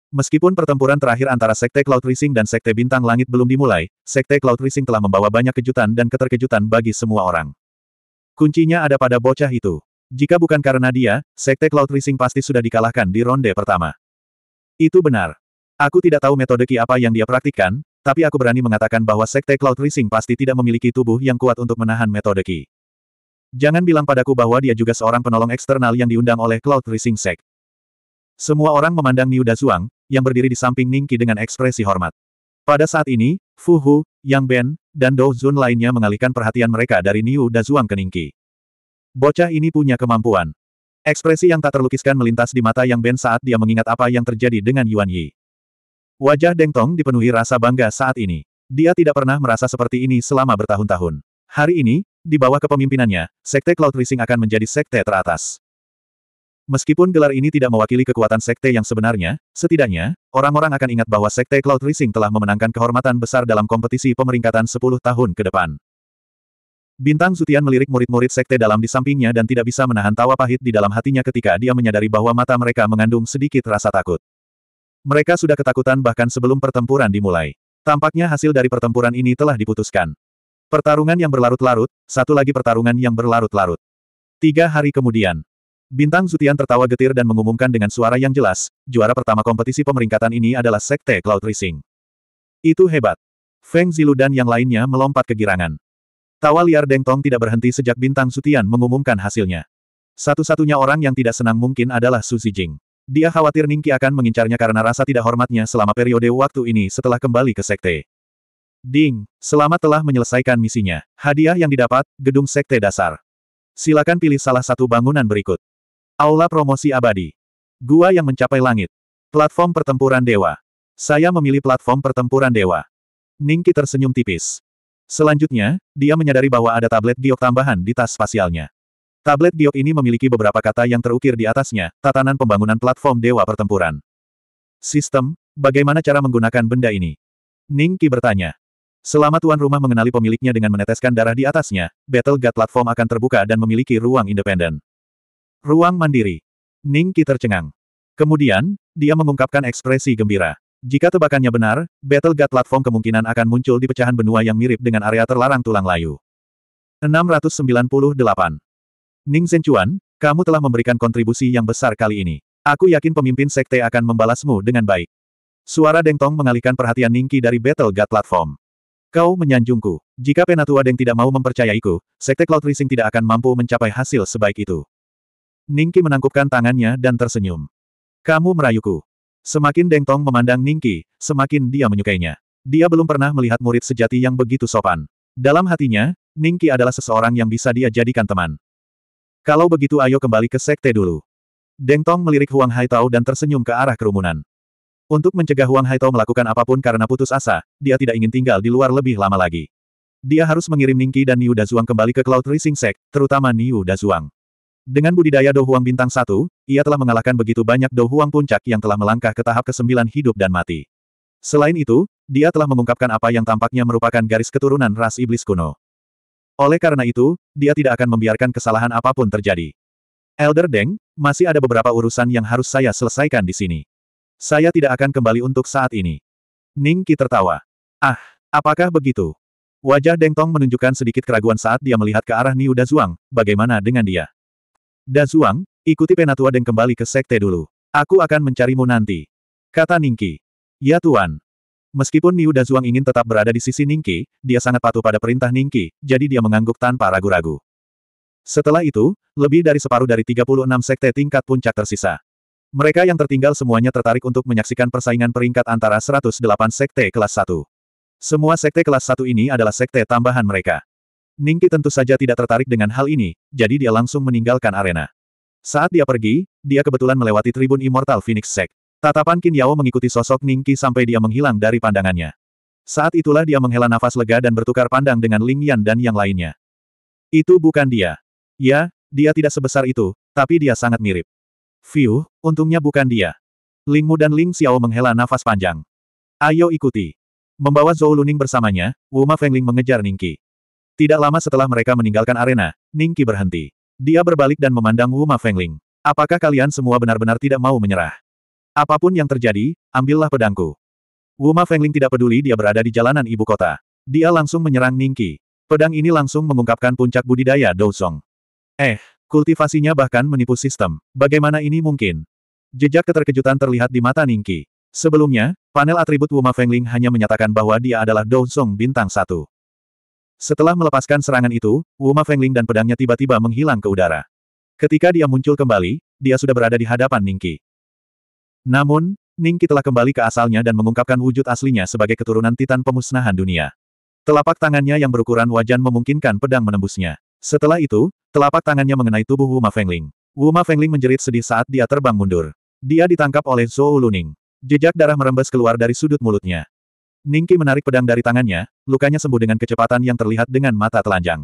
Meskipun pertempuran terakhir antara Sekte Cloud Rising dan Sekte Bintang Langit belum dimulai, Sekte Cloud Rising telah membawa banyak kejutan dan keterkejutan bagi semua orang. Kuncinya ada pada bocah itu. Jika bukan karena dia, Sekte Cloud Rising pasti sudah dikalahkan di ronde pertama. Itu benar. Aku tidak tahu metode Ki apa yang dia praktikkan, tapi aku berani mengatakan bahwa Sekte Cloud Rising pasti tidak memiliki tubuh yang kuat untuk menahan metode Ki. Jangan bilang padaku bahwa dia juga seorang penolong eksternal yang diundang oleh Cloud Rising Sect. Semua orang memandang Niu Dazuang, yang berdiri di samping Ningqi dengan ekspresi hormat. Pada saat ini, Fu Hu, Yang Ben, dan Dou Zun lainnya mengalihkan perhatian mereka dari Niu Dazuang ke Ningqi. Bocah ini punya kemampuan. Ekspresi yang tak terlukiskan melintas di mata Yang Ben saat dia mengingat apa yang terjadi dengan Yuan Yi. Wajah Deng Tong dipenuhi rasa bangga saat ini. Dia tidak pernah merasa seperti ini selama bertahun-tahun. Hari ini, di bawah kepemimpinannya, Sekte Cloud Rising akan menjadi sekte teratas. Meskipun gelar ini tidak mewakili kekuatan sekte yang sebenarnya, setidaknya, orang-orang akan ingat bahwa sekte Cloud Rising telah memenangkan kehormatan besar dalam kompetisi pemeringkatan 10 tahun ke depan. Bintang Zutian melirik murid-murid sekte dalam di sampingnya dan tidak bisa menahan tawa pahit di dalam hatinya ketika dia menyadari bahwa mata mereka mengandung sedikit rasa takut. Mereka sudah ketakutan bahkan sebelum pertempuran dimulai. Tampaknya hasil dari pertempuran ini telah diputuskan. Pertarungan yang berlarut-larut, satu lagi pertarungan yang berlarut-larut. Tiga hari kemudian, Bintang Zutian tertawa getir dan mengumumkan dengan suara yang jelas, juara pertama kompetisi pemeringkatan ini adalah Sekte Cloud Racing. Itu hebat. Feng Zilu dan yang lainnya melompat kegirangan. Tawa liar Deng Tong tidak berhenti sejak Bintang Zutian mengumumkan hasilnya. Satu-satunya orang yang tidak senang mungkin adalah Su Zijing. Dia khawatir Ningki akan mengincarnya karena rasa tidak hormatnya selama periode waktu ini setelah kembali ke Sekte. Ding, selamat telah menyelesaikan misinya. Hadiah yang didapat, gedung Sekte Dasar. Silakan pilih salah satu bangunan berikut. Aula promosi abadi. Gua yang mencapai langit. Platform pertempuran dewa. Saya memilih platform pertempuran dewa. Ningki tersenyum tipis. Selanjutnya, dia menyadari bahwa ada tablet giok tambahan di tas spasialnya. Tablet giok ini memiliki beberapa kata yang terukir di atasnya, tatanan pembangunan platform dewa pertempuran. Sistem, bagaimana cara menggunakan benda ini? Ningki bertanya. Selama tuan rumah mengenali pemiliknya dengan meneteskan darah di atasnya, Battle God platform akan terbuka dan memiliki ruang independen. Ruang mandiri. Ning Qi tercengang. Kemudian, dia mengungkapkan ekspresi gembira. Jika tebakannya benar, Battle God Platform kemungkinan akan muncul di pecahan benua yang mirip dengan area terlarang tulang layu. 698. Ning Zhenchuan, kamu telah memberikan kontribusi yang besar kali ini. Aku yakin pemimpin sekte akan membalasmu dengan baik. Suara Deng Tong mengalihkan perhatian Ning Qi dari Battle God Platform. Kau menyanjungku. Jika Penatua Deng tidak mau mempercayaiku, sekte Cloud Rising tidak akan mampu mencapai hasil sebaik itu. Ningki menangkupkan tangannya dan tersenyum. Kamu merayuku. Semakin Deng Tong memandang Ningki, semakin dia menyukainya. Dia belum pernah melihat murid sejati yang begitu sopan. Dalam hatinya, Ningki adalah seseorang yang bisa dia jadikan teman. Kalau begitu ayo kembali ke sekte dulu. Deng Tong melirik Huang Haitao dan tersenyum ke arah kerumunan. Untuk mencegah Huang Haitao melakukan apapun karena putus asa, dia tidak ingin tinggal di luar lebih lama lagi. Dia harus mengirim Ningki dan Niu Dazuang kembali ke Cloud Rising Sect, terutama Niu Dazuang. Dengan budidaya Dohuang Bintang Satu, ia telah mengalahkan begitu banyak Dohuang Puncak yang telah melangkah ke tahap ke-9 hidup dan mati. Selain itu, dia telah mengungkapkan apa yang tampaknya merupakan garis keturunan ras iblis kuno. Oleh karena itu, dia tidak akan membiarkan kesalahan apapun terjadi. Elder Deng, masih ada beberapa urusan yang harus saya selesaikan di sini. Saya tidak akan kembali untuk saat ini. Ning Qi tertawa. Ah, apakah begitu? Wajah Deng Tong menunjukkan sedikit keraguan saat dia melihat ke arah Niu Dazuang, bagaimana dengan dia? Dazuang, ikuti Penatua dan kembali ke sekte dulu. Aku akan mencarimu nanti. Kata Ningki. Ya Tuan. Meskipun Niu Dazuang ingin tetap berada di sisi Ningki, dia sangat patuh pada perintah Ningki, jadi dia mengangguk tanpa ragu-ragu. Setelah itu, lebih dari separuh dari 36 sekte tingkat puncak tersisa. Mereka yang tertinggal semuanya tertarik untuk menyaksikan persaingan peringkat antara 108 sekte kelas 1. Semua sekte kelas 1 ini adalah sekte tambahan mereka. Ningki tentu saja tidak tertarik dengan hal ini, jadi dia langsung meninggalkan arena. Saat dia pergi, dia kebetulan melewati tribun Immortal Phoenix Sect. Tatapan Qin Yao mengikuti sosok Ningki sampai dia menghilang dari pandangannya. Saat itulah dia menghela nafas lega dan bertukar pandang dengan Ling Yan dan yang lainnya. Itu bukan dia. Ya, dia tidak sebesar itu, tapi dia sangat mirip. Fiu, untungnya bukan dia. Ling Mu dan Ling Xiao menghela nafas panjang. Ayo ikuti. Membawa Zhou Luning bersamanya, Wuma Fengling mengejar Ningki. Tidak lama setelah mereka meninggalkan arena, Ningqi berhenti. Dia berbalik dan memandang Wu Ma Fengling. Apakah kalian semua benar-benar tidak mau menyerah? Apapun yang terjadi, ambillah pedangku. Wu Ma Fengling tidak peduli dia berada di jalanan ibu kota. Dia langsung menyerang Ningqi. Pedang ini langsung mengungkapkan puncak budidaya Dou Song. Eh, kultivasinya bahkan menipu sistem. Bagaimana ini mungkin? Jejak keterkejutan terlihat di mata Ningqi. Sebelumnya, panel atribut Wuma Fengling hanya menyatakan bahwa dia adalah Dou Song bintang satu. Setelah melepaskan serangan itu, Wuma Fengling dan pedangnya tiba-tiba menghilang ke udara. Ketika dia muncul kembali, dia sudah berada di hadapan Ningki. Namun, Ningki telah kembali ke asalnya dan mengungkapkan wujud aslinya sebagai keturunan Titan Pemusnahan Dunia. Telapak tangannya yang berukuran wajan memungkinkan pedang menembusnya. Setelah itu, telapak tangannya mengenai tubuh Wuma Fengling. Wuma Fengling menjerit sedih saat dia terbang mundur. Dia ditangkap oleh Zhou Luning. Jejak darah merembes keluar dari sudut mulutnya. Ningki menarik pedang dari tangannya, lukanya sembuh dengan kecepatan yang terlihat dengan mata telanjang.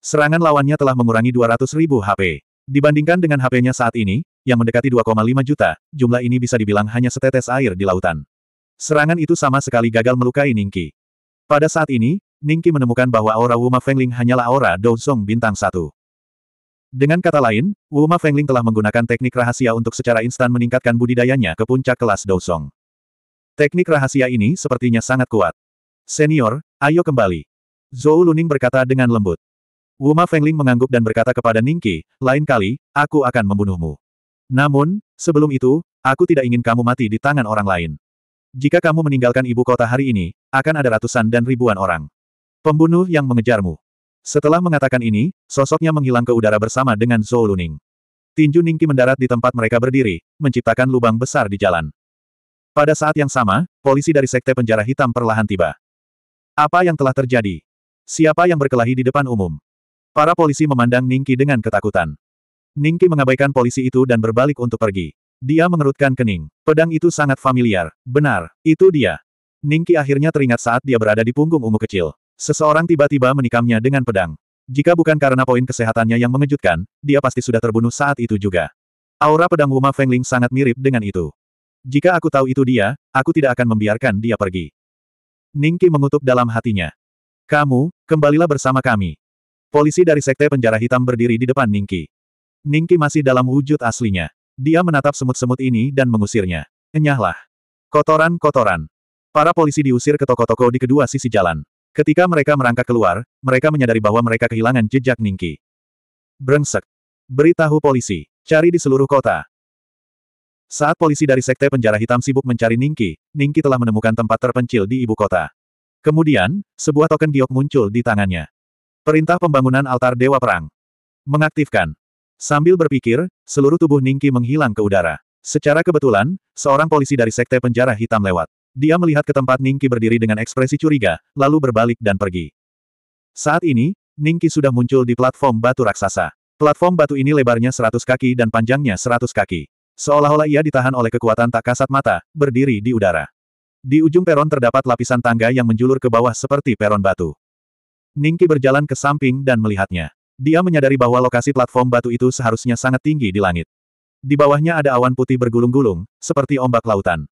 Serangan lawannya telah mengurangi 200 ribu HP. Dibandingkan dengan HP-nya saat ini, yang mendekati 2,5 juta, jumlah ini bisa dibilang hanya setetes air di lautan. Serangan itu sama sekali gagal melukai Ningki. Pada saat ini, Ningki menemukan bahwa aura Wuma Fengling hanyalah aura Song bintang Satu. Dengan kata lain, Wuma Fengling telah menggunakan teknik rahasia untuk secara instan meningkatkan budidayanya ke puncak kelas Song. Teknik rahasia ini sepertinya sangat kuat. Senior, ayo kembali. Zhou Luning berkata dengan lembut. Wuma Fengling mengangguk dan berkata kepada Ningki, lain kali, aku akan membunuhmu. Namun, sebelum itu, aku tidak ingin kamu mati di tangan orang lain. Jika kamu meninggalkan ibu kota hari ini, akan ada ratusan dan ribuan orang. Pembunuh yang mengejarmu. Setelah mengatakan ini, sosoknya menghilang ke udara bersama dengan Zhou Luning. Tinju Ningki mendarat di tempat mereka berdiri, menciptakan lubang besar di jalan. Pada saat yang sama, polisi dari Sekte Penjara Hitam perlahan tiba. Apa yang telah terjadi? Siapa yang berkelahi di depan umum? Para polisi memandang Ningki dengan ketakutan. Ningki mengabaikan polisi itu dan berbalik untuk pergi. Dia mengerutkan kening. Pedang itu sangat familiar. Benar, itu dia. Ningki akhirnya teringat saat dia berada di punggung ungu kecil. Seseorang tiba-tiba menikamnya dengan pedang. Jika bukan karena poin kesehatannya yang mengejutkan, dia pasti sudah terbunuh saat itu juga. Aura pedang Wuma Fengling sangat mirip dengan itu. Jika aku tahu itu dia, aku tidak akan membiarkan dia pergi. Ningki mengutuk dalam hatinya. Kamu, kembalilah bersama kami. Polisi dari Sekte Penjara Hitam berdiri di depan Ningki. Ningki masih dalam wujud aslinya. Dia menatap semut-semut ini dan mengusirnya. Enyahlah. Kotoran-kotoran. Para polisi diusir ke toko-toko di kedua sisi jalan. Ketika mereka merangkak keluar, mereka menyadari bahwa mereka kehilangan jejak Ningki. Brengsek. Beritahu polisi. Cari di seluruh kota. Saat polisi dari Sekte Penjara Hitam sibuk mencari Ningki, Ningki telah menemukan tempat terpencil di ibu kota. Kemudian, sebuah token giok muncul di tangannya. Perintah pembangunan altar Dewa Perang. Mengaktifkan. Sambil berpikir, seluruh tubuh Ningki menghilang ke udara. Secara kebetulan, seorang polisi dari Sekte Penjara Hitam lewat. Dia melihat ke tempat Ningki berdiri dengan ekspresi curiga, lalu berbalik dan pergi. Saat ini, Ningki sudah muncul di platform batu raksasa. Platform batu ini lebarnya 100 kaki dan panjangnya 100 kaki. Seolah-olah ia ditahan oleh kekuatan tak kasat mata, berdiri di udara. Di ujung peron terdapat lapisan tangga yang menjulur ke bawah seperti peron batu. Ningki berjalan ke samping dan melihatnya. Dia menyadari bahwa lokasi platform batu itu seharusnya sangat tinggi di langit. Di bawahnya ada awan putih bergulung-gulung, seperti ombak lautan.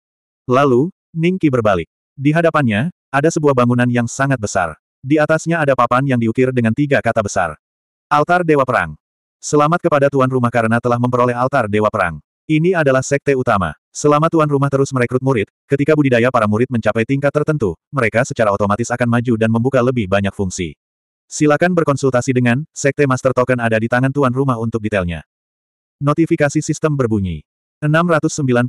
Lalu, Ningki berbalik. Di hadapannya, ada sebuah bangunan yang sangat besar. Di atasnya ada papan yang diukir dengan tiga kata besar. Altar Dewa Perang. Selamat kepada Tuan Rumah karena telah memperoleh altar Dewa Perang. Ini adalah sekte utama. Selama tuan rumah terus merekrut murid, ketika budidaya para murid mencapai tingkat tertentu, mereka secara otomatis akan maju dan membuka lebih banyak fungsi. Silakan berkonsultasi dengan Sekte Master Token ada di tangan tuan rumah untuk detailnya. Notifikasi sistem berbunyi. 699.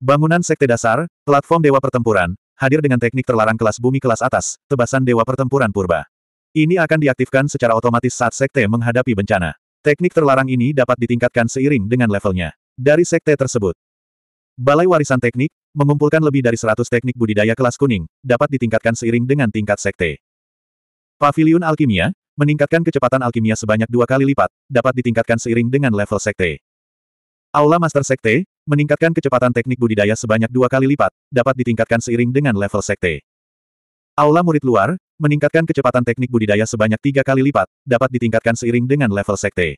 Bangunan Sekte Dasar, Platform Dewa Pertempuran, hadir dengan teknik terlarang kelas bumi kelas atas, tebasan Dewa Pertempuran Purba. Ini akan diaktifkan secara otomatis saat Sekte menghadapi bencana. Teknik terlarang ini dapat ditingkatkan seiring dengan levelnya. Dari sekte tersebut, Balai Warisan Teknik, mengumpulkan lebih dari 100 teknik budidaya kelas kuning, dapat ditingkatkan seiring dengan tingkat sekte. Pavilion Alkimia, meningkatkan kecepatan alkimia sebanyak dua kali lipat, dapat ditingkatkan seiring dengan level sekte. Aula Master Sekte, meningkatkan kecepatan teknik budidaya sebanyak dua kali lipat, dapat ditingkatkan seiring dengan level sekte. Aula murid luar, meningkatkan kecepatan teknik budidaya sebanyak tiga kali lipat, dapat ditingkatkan seiring dengan level sekte.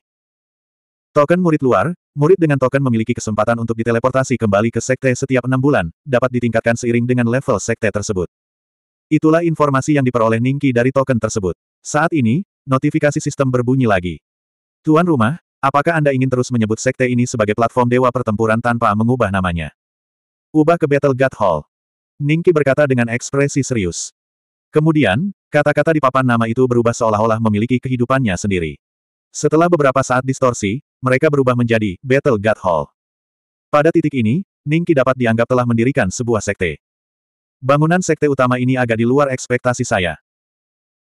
Token murid luar, murid dengan token memiliki kesempatan untuk diteleportasi kembali ke sekte setiap enam bulan, dapat ditingkatkan seiring dengan level sekte tersebut. Itulah informasi yang diperoleh Ningki dari token tersebut. Saat ini, notifikasi sistem berbunyi lagi. Tuan rumah, apakah Anda ingin terus menyebut sekte ini sebagai platform dewa pertempuran tanpa mengubah namanya? Ubah ke Battle God Hall. Ningki berkata dengan ekspresi serius. Kemudian, kata-kata di papan nama itu berubah seolah-olah memiliki kehidupannya sendiri. Setelah beberapa saat distorsi, mereka berubah menjadi Battle God Hall. Pada titik ini, Ningki dapat dianggap telah mendirikan sebuah sekte. Bangunan sekte utama ini agak di luar ekspektasi saya.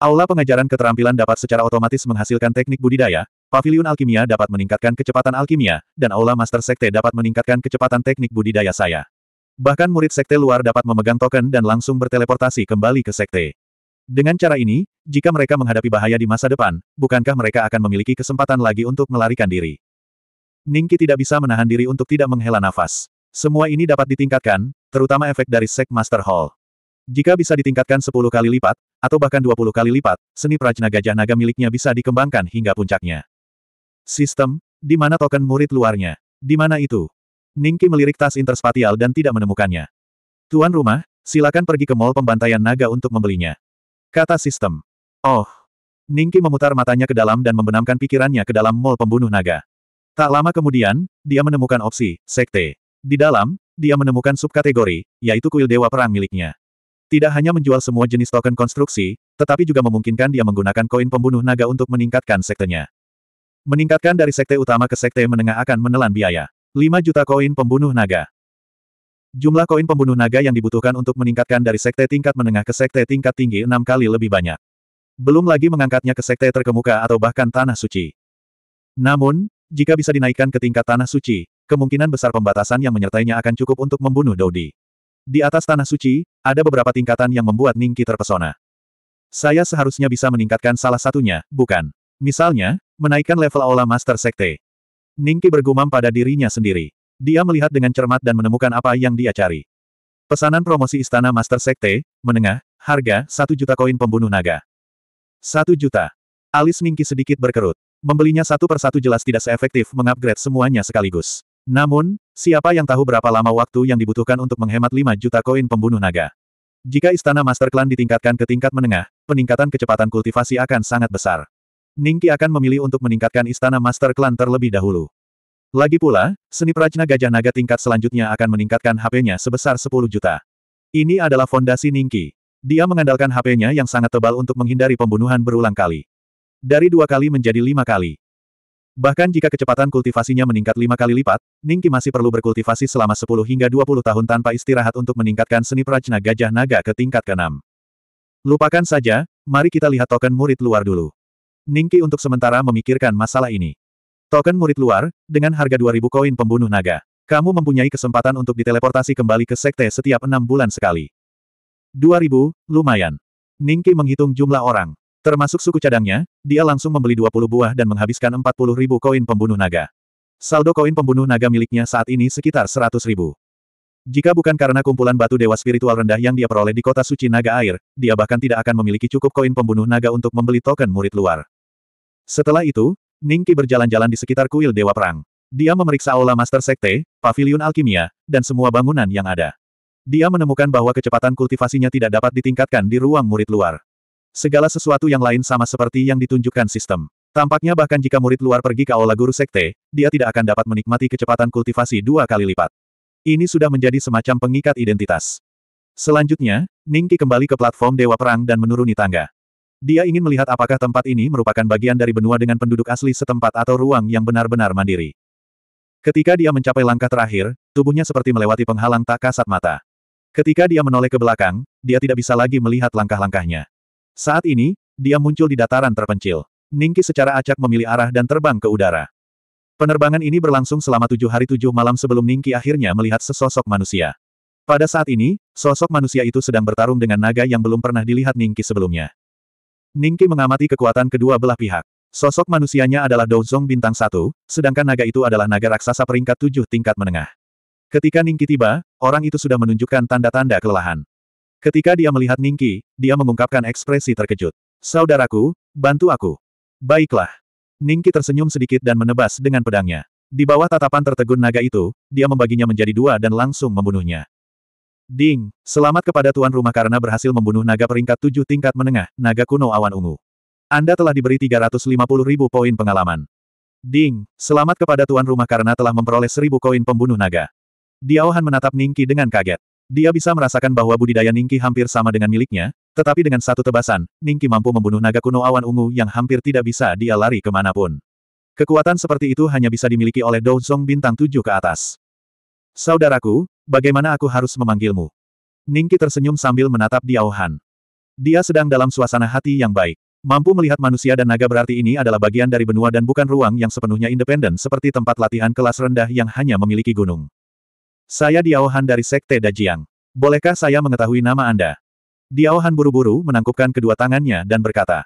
Aula pengajaran keterampilan dapat secara otomatis menghasilkan teknik budidaya, pavilion alkimia dapat meningkatkan kecepatan alkimia, dan aula master sekte dapat meningkatkan kecepatan teknik budidaya saya. Bahkan murid sekte luar dapat memegang token dan langsung berteleportasi kembali ke sekte. Dengan cara ini, jika mereka menghadapi bahaya di masa depan, bukankah mereka akan memiliki kesempatan lagi untuk melarikan diri? Ningki tidak bisa menahan diri untuk tidak menghela nafas. Semua ini dapat ditingkatkan, terutama efek dari Sek Master Hall. Jika bisa ditingkatkan 10 kali lipat, atau bahkan 20 kali lipat, seni prajna gajah naga miliknya bisa dikembangkan hingga puncaknya. Sistem, di mana token murid luarnya? Di mana itu? Ningki melirik tas interspatial dan tidak menemukannya. Tuan rumah, silakan pergi ke mall pembantaian naga untuk membelinya. Kata sistem. Oh. Ningki memutar matanya ke dalam dan membenamkan pikirannya ke dalam mall pembunuh naga. Tak lama kemudian, dia menemukan opsi, sekte. Di dalam, dia menemukan subkategori, yaitu kuil dewa perang miliknya. Tidak hanya menjual semua jenis token konstruksi, tetapi juga memungkinkan dia menggunakan koin pembunuh naga untuk meningkatkan sektenya. Meningkatkan dari sekte utama ke sekte menengah akan menelan biaya. 5 juta koin pembunuh naga. Jumlah koin pembunuh naga yang dibutuhkan untuk meningkatkan dari sekte tingkat menengah ke sekte tingkat tinggi enam kali lebih banyak. Belum lagi mengangkatnya ke sekte terkemuka atau bahkan tanah suci. Namun, jika bisa dinaikkan ke tingkat tanah suci, kemungkinan besar pembatasan yang menyertainya akan cukup untuk membunuh Dodi. Di atas tanah suci, ada beberapa tingkatan yang membuat Ningki terpesona. Saya seharusnya bisa meningkatkan salah satunya, bukan? Misalnya, menaikkan level Aula Master Sekte. Ningki bergumam pada dirinya sendiri. Dia melihat dengan cermat dan menemukan apa yang dia cari. Pesanan promosi Istana Master Sekte, menengah, harga 1 juta koin pembunuh naga. 1 juta. Alis Ningki sedikit berkerut. Membelinya satu persatu jelas tidak seefektif mengupgrade semuanya sekaligus. Namun, siapa yang tahu berapa lama waktu yang dibutuhkan untuk menghemat 5 juta koin pembunuh naga. Jika Istana Master Clan ditingkatkan ke tingkat menengah, peningkatan kecepatan kultivasi akan sangat besar. Ningki akan memilih untuk meningkatkan istana Master Klan terlebih dahulu. Lagi pula, seni prajna gajah naga tingkat selanjutnya akan meningkatkan HP-nya sebesar 10 juta. Ini adalah fondasi Ningki. Dia mengandalkan HP-nya yang sangat tebal untuk menghindari pembunuhan berulang kali. Dari dua kali menjadi lima kali. Bahkan jika kecepatan kultivasinya meningkat lima kali lipat, Ningki masih perlu berkultivasi selama 10 hingga 20 tahun tanpa istirahat untuk meningkatkan seni prajna gajah naga ke tingkat keenam. Lupakan saja, mari kita lihat token murid luar dulu. Ningki untuk sementara memikirkan masalah ini. Token murid luar, dengan harga 2000 koin pembunuh naga. Kamu mempunyai kesempatan untuk diteleportasi kembali ke sekte setiap enam bulan sekali. 2000, lumayan. Ningki menghitung jumlah orang. Termasuk suku cadangnya, dia langsung membeli 20 buah dan menghabiskan 40 ribu koin pembunuh naga. Saldo koin pembunuh naga miliknya saat ini sekitar 100 ribu. Jika bukan karena kumpulan batu dewa spiritual rendah yang dia peroleh di kota suci naga air, dia bahkan tidak akan memiliki cukup koin pembunuh naga untuk membeli token murid luar. Setelah itu, Ningki berjalan-jalan di sekitar kuil dewa perang. Dia memeriksa aula master sekte, pavilion alkimia, dan semua bangunan yang ada. Dia menemukan bahwa kecepatan kultivasinya tidak dapat ditingkatkan di ruang murid luar. Segala sesuatu yang lain sama seperti yang ditunjukkan sistem. Tampaknya bahkan jika murid luar pergi ke aula guru sekte, dia tidak akan dapat menikmati kecepatan kultivasi dua kali lipat. Ini sudah menjadi semacam pengikat identitas. Selanjutnya, Ningki kembali ke platform Dewa Perang dan menuruni tangga. Dia ingin melihat apakah tempat ini merupakan bagian dari benua dengan penduduk asli setempat atau ruang yang benar-benar mandiri. Ketika dia mencapai langkah terakhir, tubuhnya seperti melewati penghalang tak kasat mata. Ketika dia menoleh ke belakang, dia tidak bisa lagi melihat langkah-langkahnya. Saat ini, dia muncul di dataran terpencil. Ningki secara acak memilih arah dan terbang ke udara. Penerbangan ini berlangsung selama tujuh hari tujuh malam sebelum Ningki akhirnya melihat sesosok manusia. Pada saat ini, sosok manusia itu sedang bertarung dengan naga yang belum pernah dilihat Ningki sebelumnya. Ningki mengamati kekuatan kedua belah pihak. Sosok manusianya adalah Douzong bintang satu, sedangkan naga itu adalah naga raksasa peringkat tujuh tingkat menengah. Ketika Ningki tiba, orang itu sudah menunjukkan tanda-tanda kelelahan. Ketika dia melihat Ningki, dia mengungkapkan ekspresi terkejut. Saudaraku, bantu aku. Baiklah. Ningki tersenyum sedikit dan menebas dengan pedangnya. Di bawah tatapan tertegun naga itu, dia membaginya menjadi dua dan langsung membunuhnya. Ding, selamat kepada tuan rumah karena berhasil membunuh naga peringkat tujuh tingkat menengah, naga kuno awan ungu. Anda telah diberi 350 ribu poin pengalaman. Ding, selamat kepada tuan rumah karena telah memperoleh seribu koin pembunuh naga. Diawahan menatap Ningki dengan kaget. Dia bisa merasakan bahwa budidaya Ningki hampir sama dengan miliknya, tetapi dengan satu tebasan, Ningki mampu membunuh naga kuno awan ungu yang hampir tidak bisa dia lari kemanapun. Kekuatan seperti itu hanya bisa dimiliki oleh Douzong bintang tujuh ke atas. Saudaraku, bagaimana aku harus memanggilmu? Ningki tersenyum sambil menatap Diao Han. Dia sedang dalam suasana hati yang baik. Mampu melihat manusia dan naga berarti ini adalah bagian dari benua dan bukan ruang yang sepenuhnya independen seperti tempat latihan kelas rendah yang hanya memiliki gunung. Saya Diao dari Sekte Dajiang. Bolehkah saya mengetahui nama Anda? Diao buru-buru menangkupkan kedua tangannya dan berkata.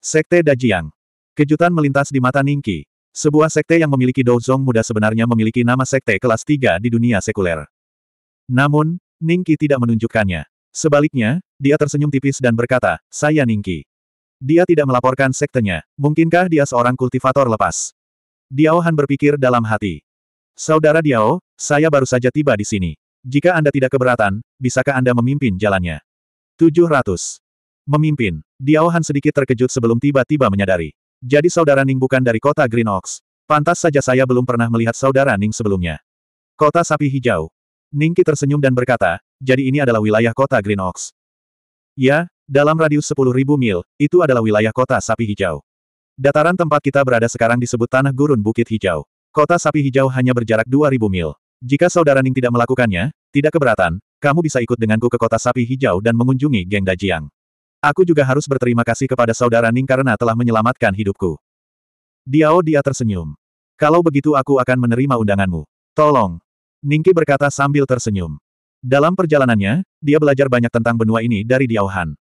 Sekte Dajiang. Kejutan melintas di mata Ningki. Sebuah sekte yang memiliki Douzong muda sebenarnya memiliki nama sekte kelas 3 di dunia sekuler. Namun, Ningki tidak menunjukkannya. Sebaliknya, dia tersenyum tipis dan berkata, saya Ningki. Dia tidak melaporkan sektenya, mungkinkah dia seorang kultivator lepas? Diao berpikir dalam hati. Saudara Diao, saya baru saja tiba di sini. Jika Anda tidak keberatan, bisakah Anda memimpin jalannya? 700. Memimpin. Diao Han sedikit terkejut sebelum tiba-tiba menyadari. Jadi saudara Ning bukan dari kota Green Ox. Pantas saja saya belum pernah melihat saudara Ning sebelumnya. Kota Sapi Hijau. Ningki tersenyum dan berkata, jadi ini adalah wilayah kota Green Ox. Ya, dalam radius 10.000 mil, itu adalah wilayah kota Sapi Hijau. Dataran tempat kita berada sekarang disebut Tanah Gurun Bukit Hijau. Kota sapi hijau hanya berjarak 2000 mil. Jika saudara Ning tidak melakukannya, tidak keberatan, kamu bisa ikut denganku ke kota sapi hijau dan mengunjungi geng Dajiang. Aku juga harus berterima kasih kepada saudara Ning karena telah menyelamatkan hidupku. Diao dia tersenyum. Kalau begitu aku akan menerima undanganmu. Tolong. Ningki berkata sambil tersenyum. Dalam perjalanannya, dia belajar banyak tentang benua ini dari Diao Han.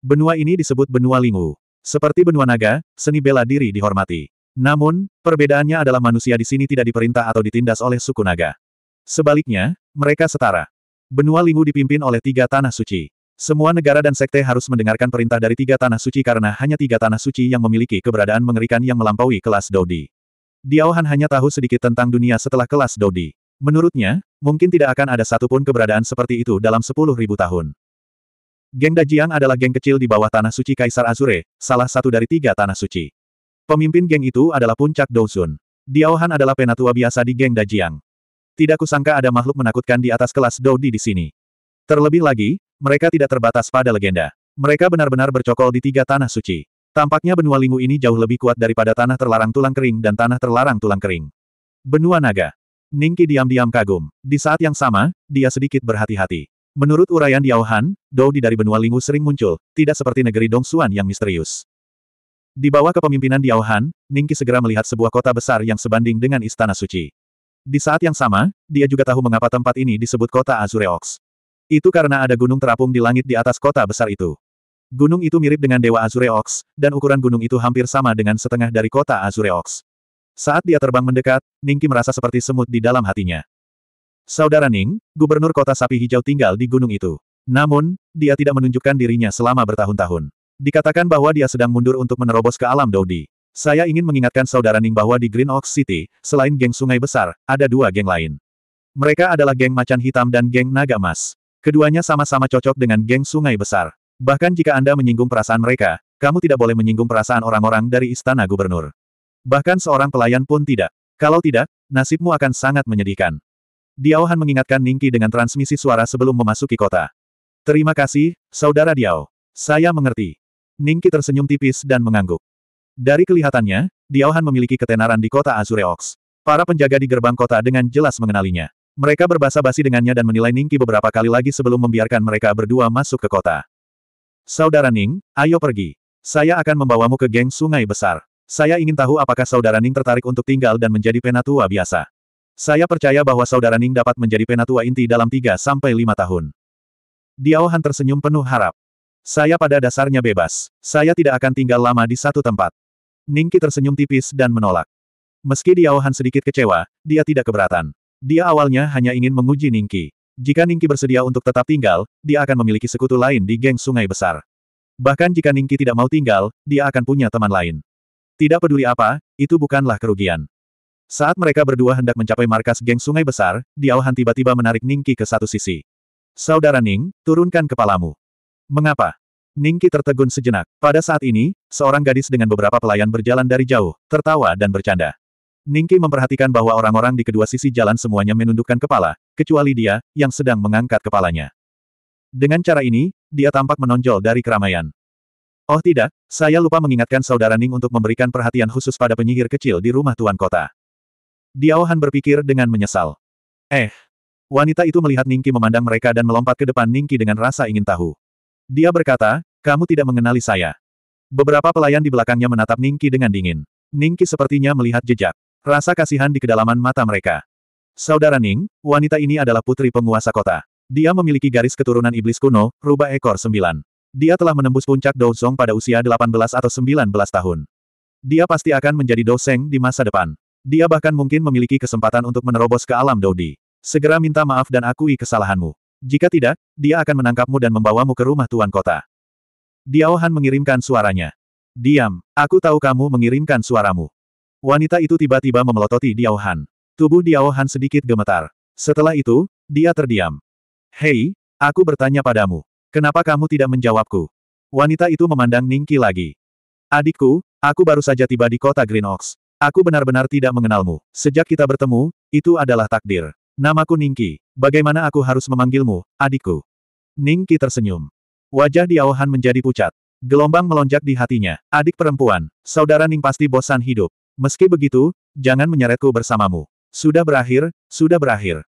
Benua ini disebut benua Lingu. Seperti benua naga, seni bela diri dihormati. Namun, perbedaannya adalah manusia di sini tidak diperintah atau ditindas oleh suku naga. Sebaliknya, mereka setara. Benua Lingu dipimpin oleh tiga tanah suci. Semua negara dan sekte harus mendengarkan perintah dari tiga tanah suci karena hanya tiga tanah suci yang memiliki keberadaan mengerikan yang melampaui kelas Dodi. Diaohan hanya tahu sedikit tentang dunia setelah kelas Dodi. Menurutnya, mungkin tidak akan ada satupun keberadaan seperti itu dalam sepuluh ribu tahun. Geng Dajiang adalah geng kecil di bawah Tanah Suci Kaisar Azure, salah satu dari tiga Tanah Suci. Pemimpin geng itu adalah puncak Douzun. Diaohan adalah penatua biasa di geng Dajiang. Tidak kusangka ada makhluk menakutkan di atas kelas Doudi di sini. Terlebih lagi, mereka tidak terbatas pada legenda. Mereka benar-benar bercokol di tiga tanah suci. Tampaknya benua lingu ini jauh lebih kuat daripada tanah terlarang tulang kering dan tanah terlarang tulang kering. Benua naga. Ningki diam-diam kagum. Di saat yang sama, dia sedikit berhati-hati. Menurut uraian Diaohan, Doudi dari benua lingu sering muncul, tidak seperti negeri Dongsuan yang misterius. Di bawah kepemimpinan Diao Han, Ningki segera melihat sebuah kota besar yang sebanding dengan Istana Suci. Di saat yang sama, dia juga tahu mengapa tempat ini disebut kota Azureox. Itu karena ada gunung terapung di langit di atas kota besar itu. Gunung itu mirip dengan Dewa Azureox, dan ukuran gunung itu hampir sama dengan setengah dari kota Azureox. Saat dia terbang mendekat, Ningki merasa seperti semut di dalam hatinya. Saudara Ning, gubernur kota sapi hijau tinggal di gunung itu. Namun, dia tidak menunjukkan dirinya selama bertahun-tahun. Dikatakan bahwa dia sedang mundur untuk menerobos ke alam Dodi. Saya ingin mengingatkan saudara Ning bahwa di Green Oak City, selain geng Sungai Besar, ada dua geng lain. Mereka adalah geng Macan Hitam dan geng Naga emas Keduanya sama-sama cocok dengan geng Sungai Besar. Bahkan jika Anda menyinggung perasaan mereka, kamu tidak boleh menyinggung perasaan orang-orang dari Istana Gubernur. Bahkan seorang pelayan pun tidak. Kalau tidak, nasibmu akan sangat menyedihkan. Diao Han mengingatkan Ningki dengan transmisi suara sebelum memasuki kota. Terima kasih, Saudara Diao. Saya mengerti. Ningki tersenyum tipis dan mengangguk. Dari kelihatannya, Diaohan memiliki ketenaran di kota Azureox. Para penjaga di gerbang kota dengan jelas mengenalinya. Mereka berbahasa basi dengannya dan menilai Ningki beberapa kali lagi sebelum membiarkan mereka berdua masuk ke kota. Saudara Ning, ayo pergi. Saya akan membawamu ke geng sungai besar. Saya ingin tahu apakah saudara Ning tertarik untuk tinggal dan menjadi penatua biasa. Saya percaya bahwa saudara Ning dapat menjadi penatua inti dalam 3 sampai 5 tahun. Diaohan tersenyum penuh harap. Saya pada dasarnya bebas. Saya tidak akan tinggal lama di satu tempat. Ningki tersenyum tipis dan menolak. Meski Diao Han sedikit kecewa, dia tidak keberatan. Dia awalnya hanya ingin menguji Ningki. Jika Ningki bersedia untuk tetap tinggal, dia akan memiliki sekutu lain di geng sungai besar. Bahkan jika Ningki tidak mau tinggal, dia akan punya teman lain. Tidak peduli apa, itu bukanlah kerugian. Saat mereka berdua hendak mencapai markas geng sungai besar, Diao Han tiba-tiba menarik Ningki ke satu sisi. Saudara Ning, turunkan kepalamu. Mengapa? Ningki tertegun sejenak. Pada saat ini, seorang gadis dengan beberapa pelayan berjalan dari jauh, tertawa dan bercanda. Ningki memperhatikan bahwa orang-orang di kedua sisi jalan semuanya menundukkan kepala, kecuali dia, yang sedang mengangkat kepalanya. Dengan cara ini, dia tampak menonjol dari keramaian. Oh tidak, saya lupa mengingatkan saudara Ning untuk memberikan perhatian khusus pada penyihir kecil di rumah tuan kota. Diaohan berpikir dengan menyesal. Eh, Wanita itu melihat Ningki memandang mereka dan melompat ke depan Ningki dengan rasa ingin tahu. Dia berkata, kamu tidak mengenali saya. Beberapa pelayan di belakangnya menatap Ningki dengan dingin. Ningki sepertinya melihat jejak. Rasa kasihan di kedalaman mata mereka. Saudara Ning, wanita ini adalah putri penguasa kota. Dia memiliki garis keturunan iblis kuno, rubah ekor sembilan. Dia telah menembus puncak Douzong pada usia 18 atau 19 tahun. Dia pasti akan menjadi Douzeng di masa depan. Dia bahkan mungkin memiliki kesempatan untuk menerobos ke alam Doudi. Segera minta maaf dan akui kesalahanmu. Jika tidak, dia akan menangkapmu dan membawamu ke rumah tuan kota. Diao mengirimkan suaranya. Diam, aku tahu kamu mengirimkan suaramu. Wanita itu tiba-tiba memelototi Diao Tubuh Diao sedikit gemetar. Setelah itu, dia terdiam. Hei, aku bertanya padamu. Kenapa kamu tidak menjawabku? Wanita itu memandang Ningki lagi. Adikku, aku baru saja tiba di kota Green Ox. Aku benar-benar tidak mengenalmu. Sejak kita bertemu, itu adalah takdir. Namaku Ningki. Bagaimana aku harus memanggilmu, adikku? Ning Qi tersenyum. Wajah Diaohan menjadi pucat. Gelombang melonjak di hatinya. Adik perempuan, saudara Ning pasti bosan hidup. Meski begitu, jangan menyeretku bersamamu. Sudah berakhir, sudah berakhir.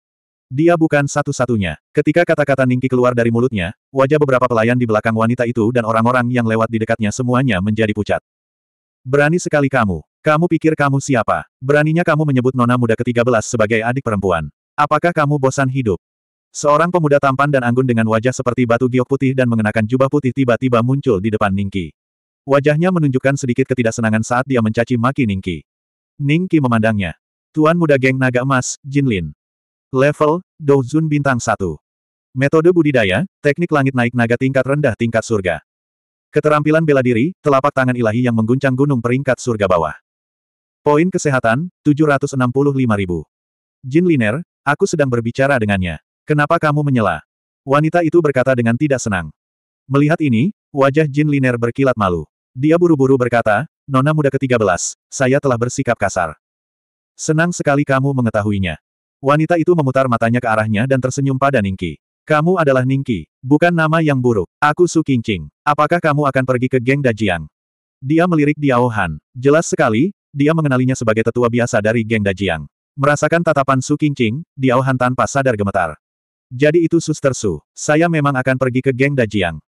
Dia bukan satu-satunya. Ketika kata-kata Ningki keluar dari mulutnya, wajah beberapa pelayan di belakang wanita itu dan orang-orang yang lewat di dekatnya semuanya menjadi pucat. Berani sekali kamu. Kamu pikir kamu siapa? Beraninya kamu menyebut nona muda ke-13 sebagai adik perempuan. Apakah kamu bosan hidup? Seorang pemuda tampan dan anggun dengan wajah seperti batu giok putih dan mengenakan jubah putih tiba-tiba muncul di depan Ningki. Wajahnya menunjukkan sedikit ketidaksenangan saat dia mencaci maki Ningki. Ningki memandangnya. Tuan muda geng naga emas, Jinlin. Level, Douzun bintang 1. Metode budidaya, teknik langit naik naga tingkat rendah tingkat surga. Keterampilan bela diri, telapak tangan ilahi yang mengguncang gunung peringkat surga bawah. Poin kesehatan, ribu. Jin Liner, Aku sedang berbicara dengannya. Kenapa kamu menyela? Wanita itu berkata dengan tidak senang. Melihat ini, wajah Jin Liner berkilat malu. Dia buru-buru berkata, Nona muda ke-13, saya telah bersikap kasar. Senang sekali kamu mengetahuinya. Wanita itu memutar matanya ke arahnya dan tersenyum pada Ningki. Kamu adalah Ningki, bukan nama yang buruk. Aku Su Qingqing. Apakah kamu akan pergi ke geng Dajiang? Dia melirik Diao Han. Jelas sekali, dia mengenalinya sebagai tetua biasa dari geng Dajiang. Merasakan tatapan Su Qingqing, Diao Han tanpa sadar gemetar. Jadi itu suster Su, saya memang akan pergi ke geng Dajiang.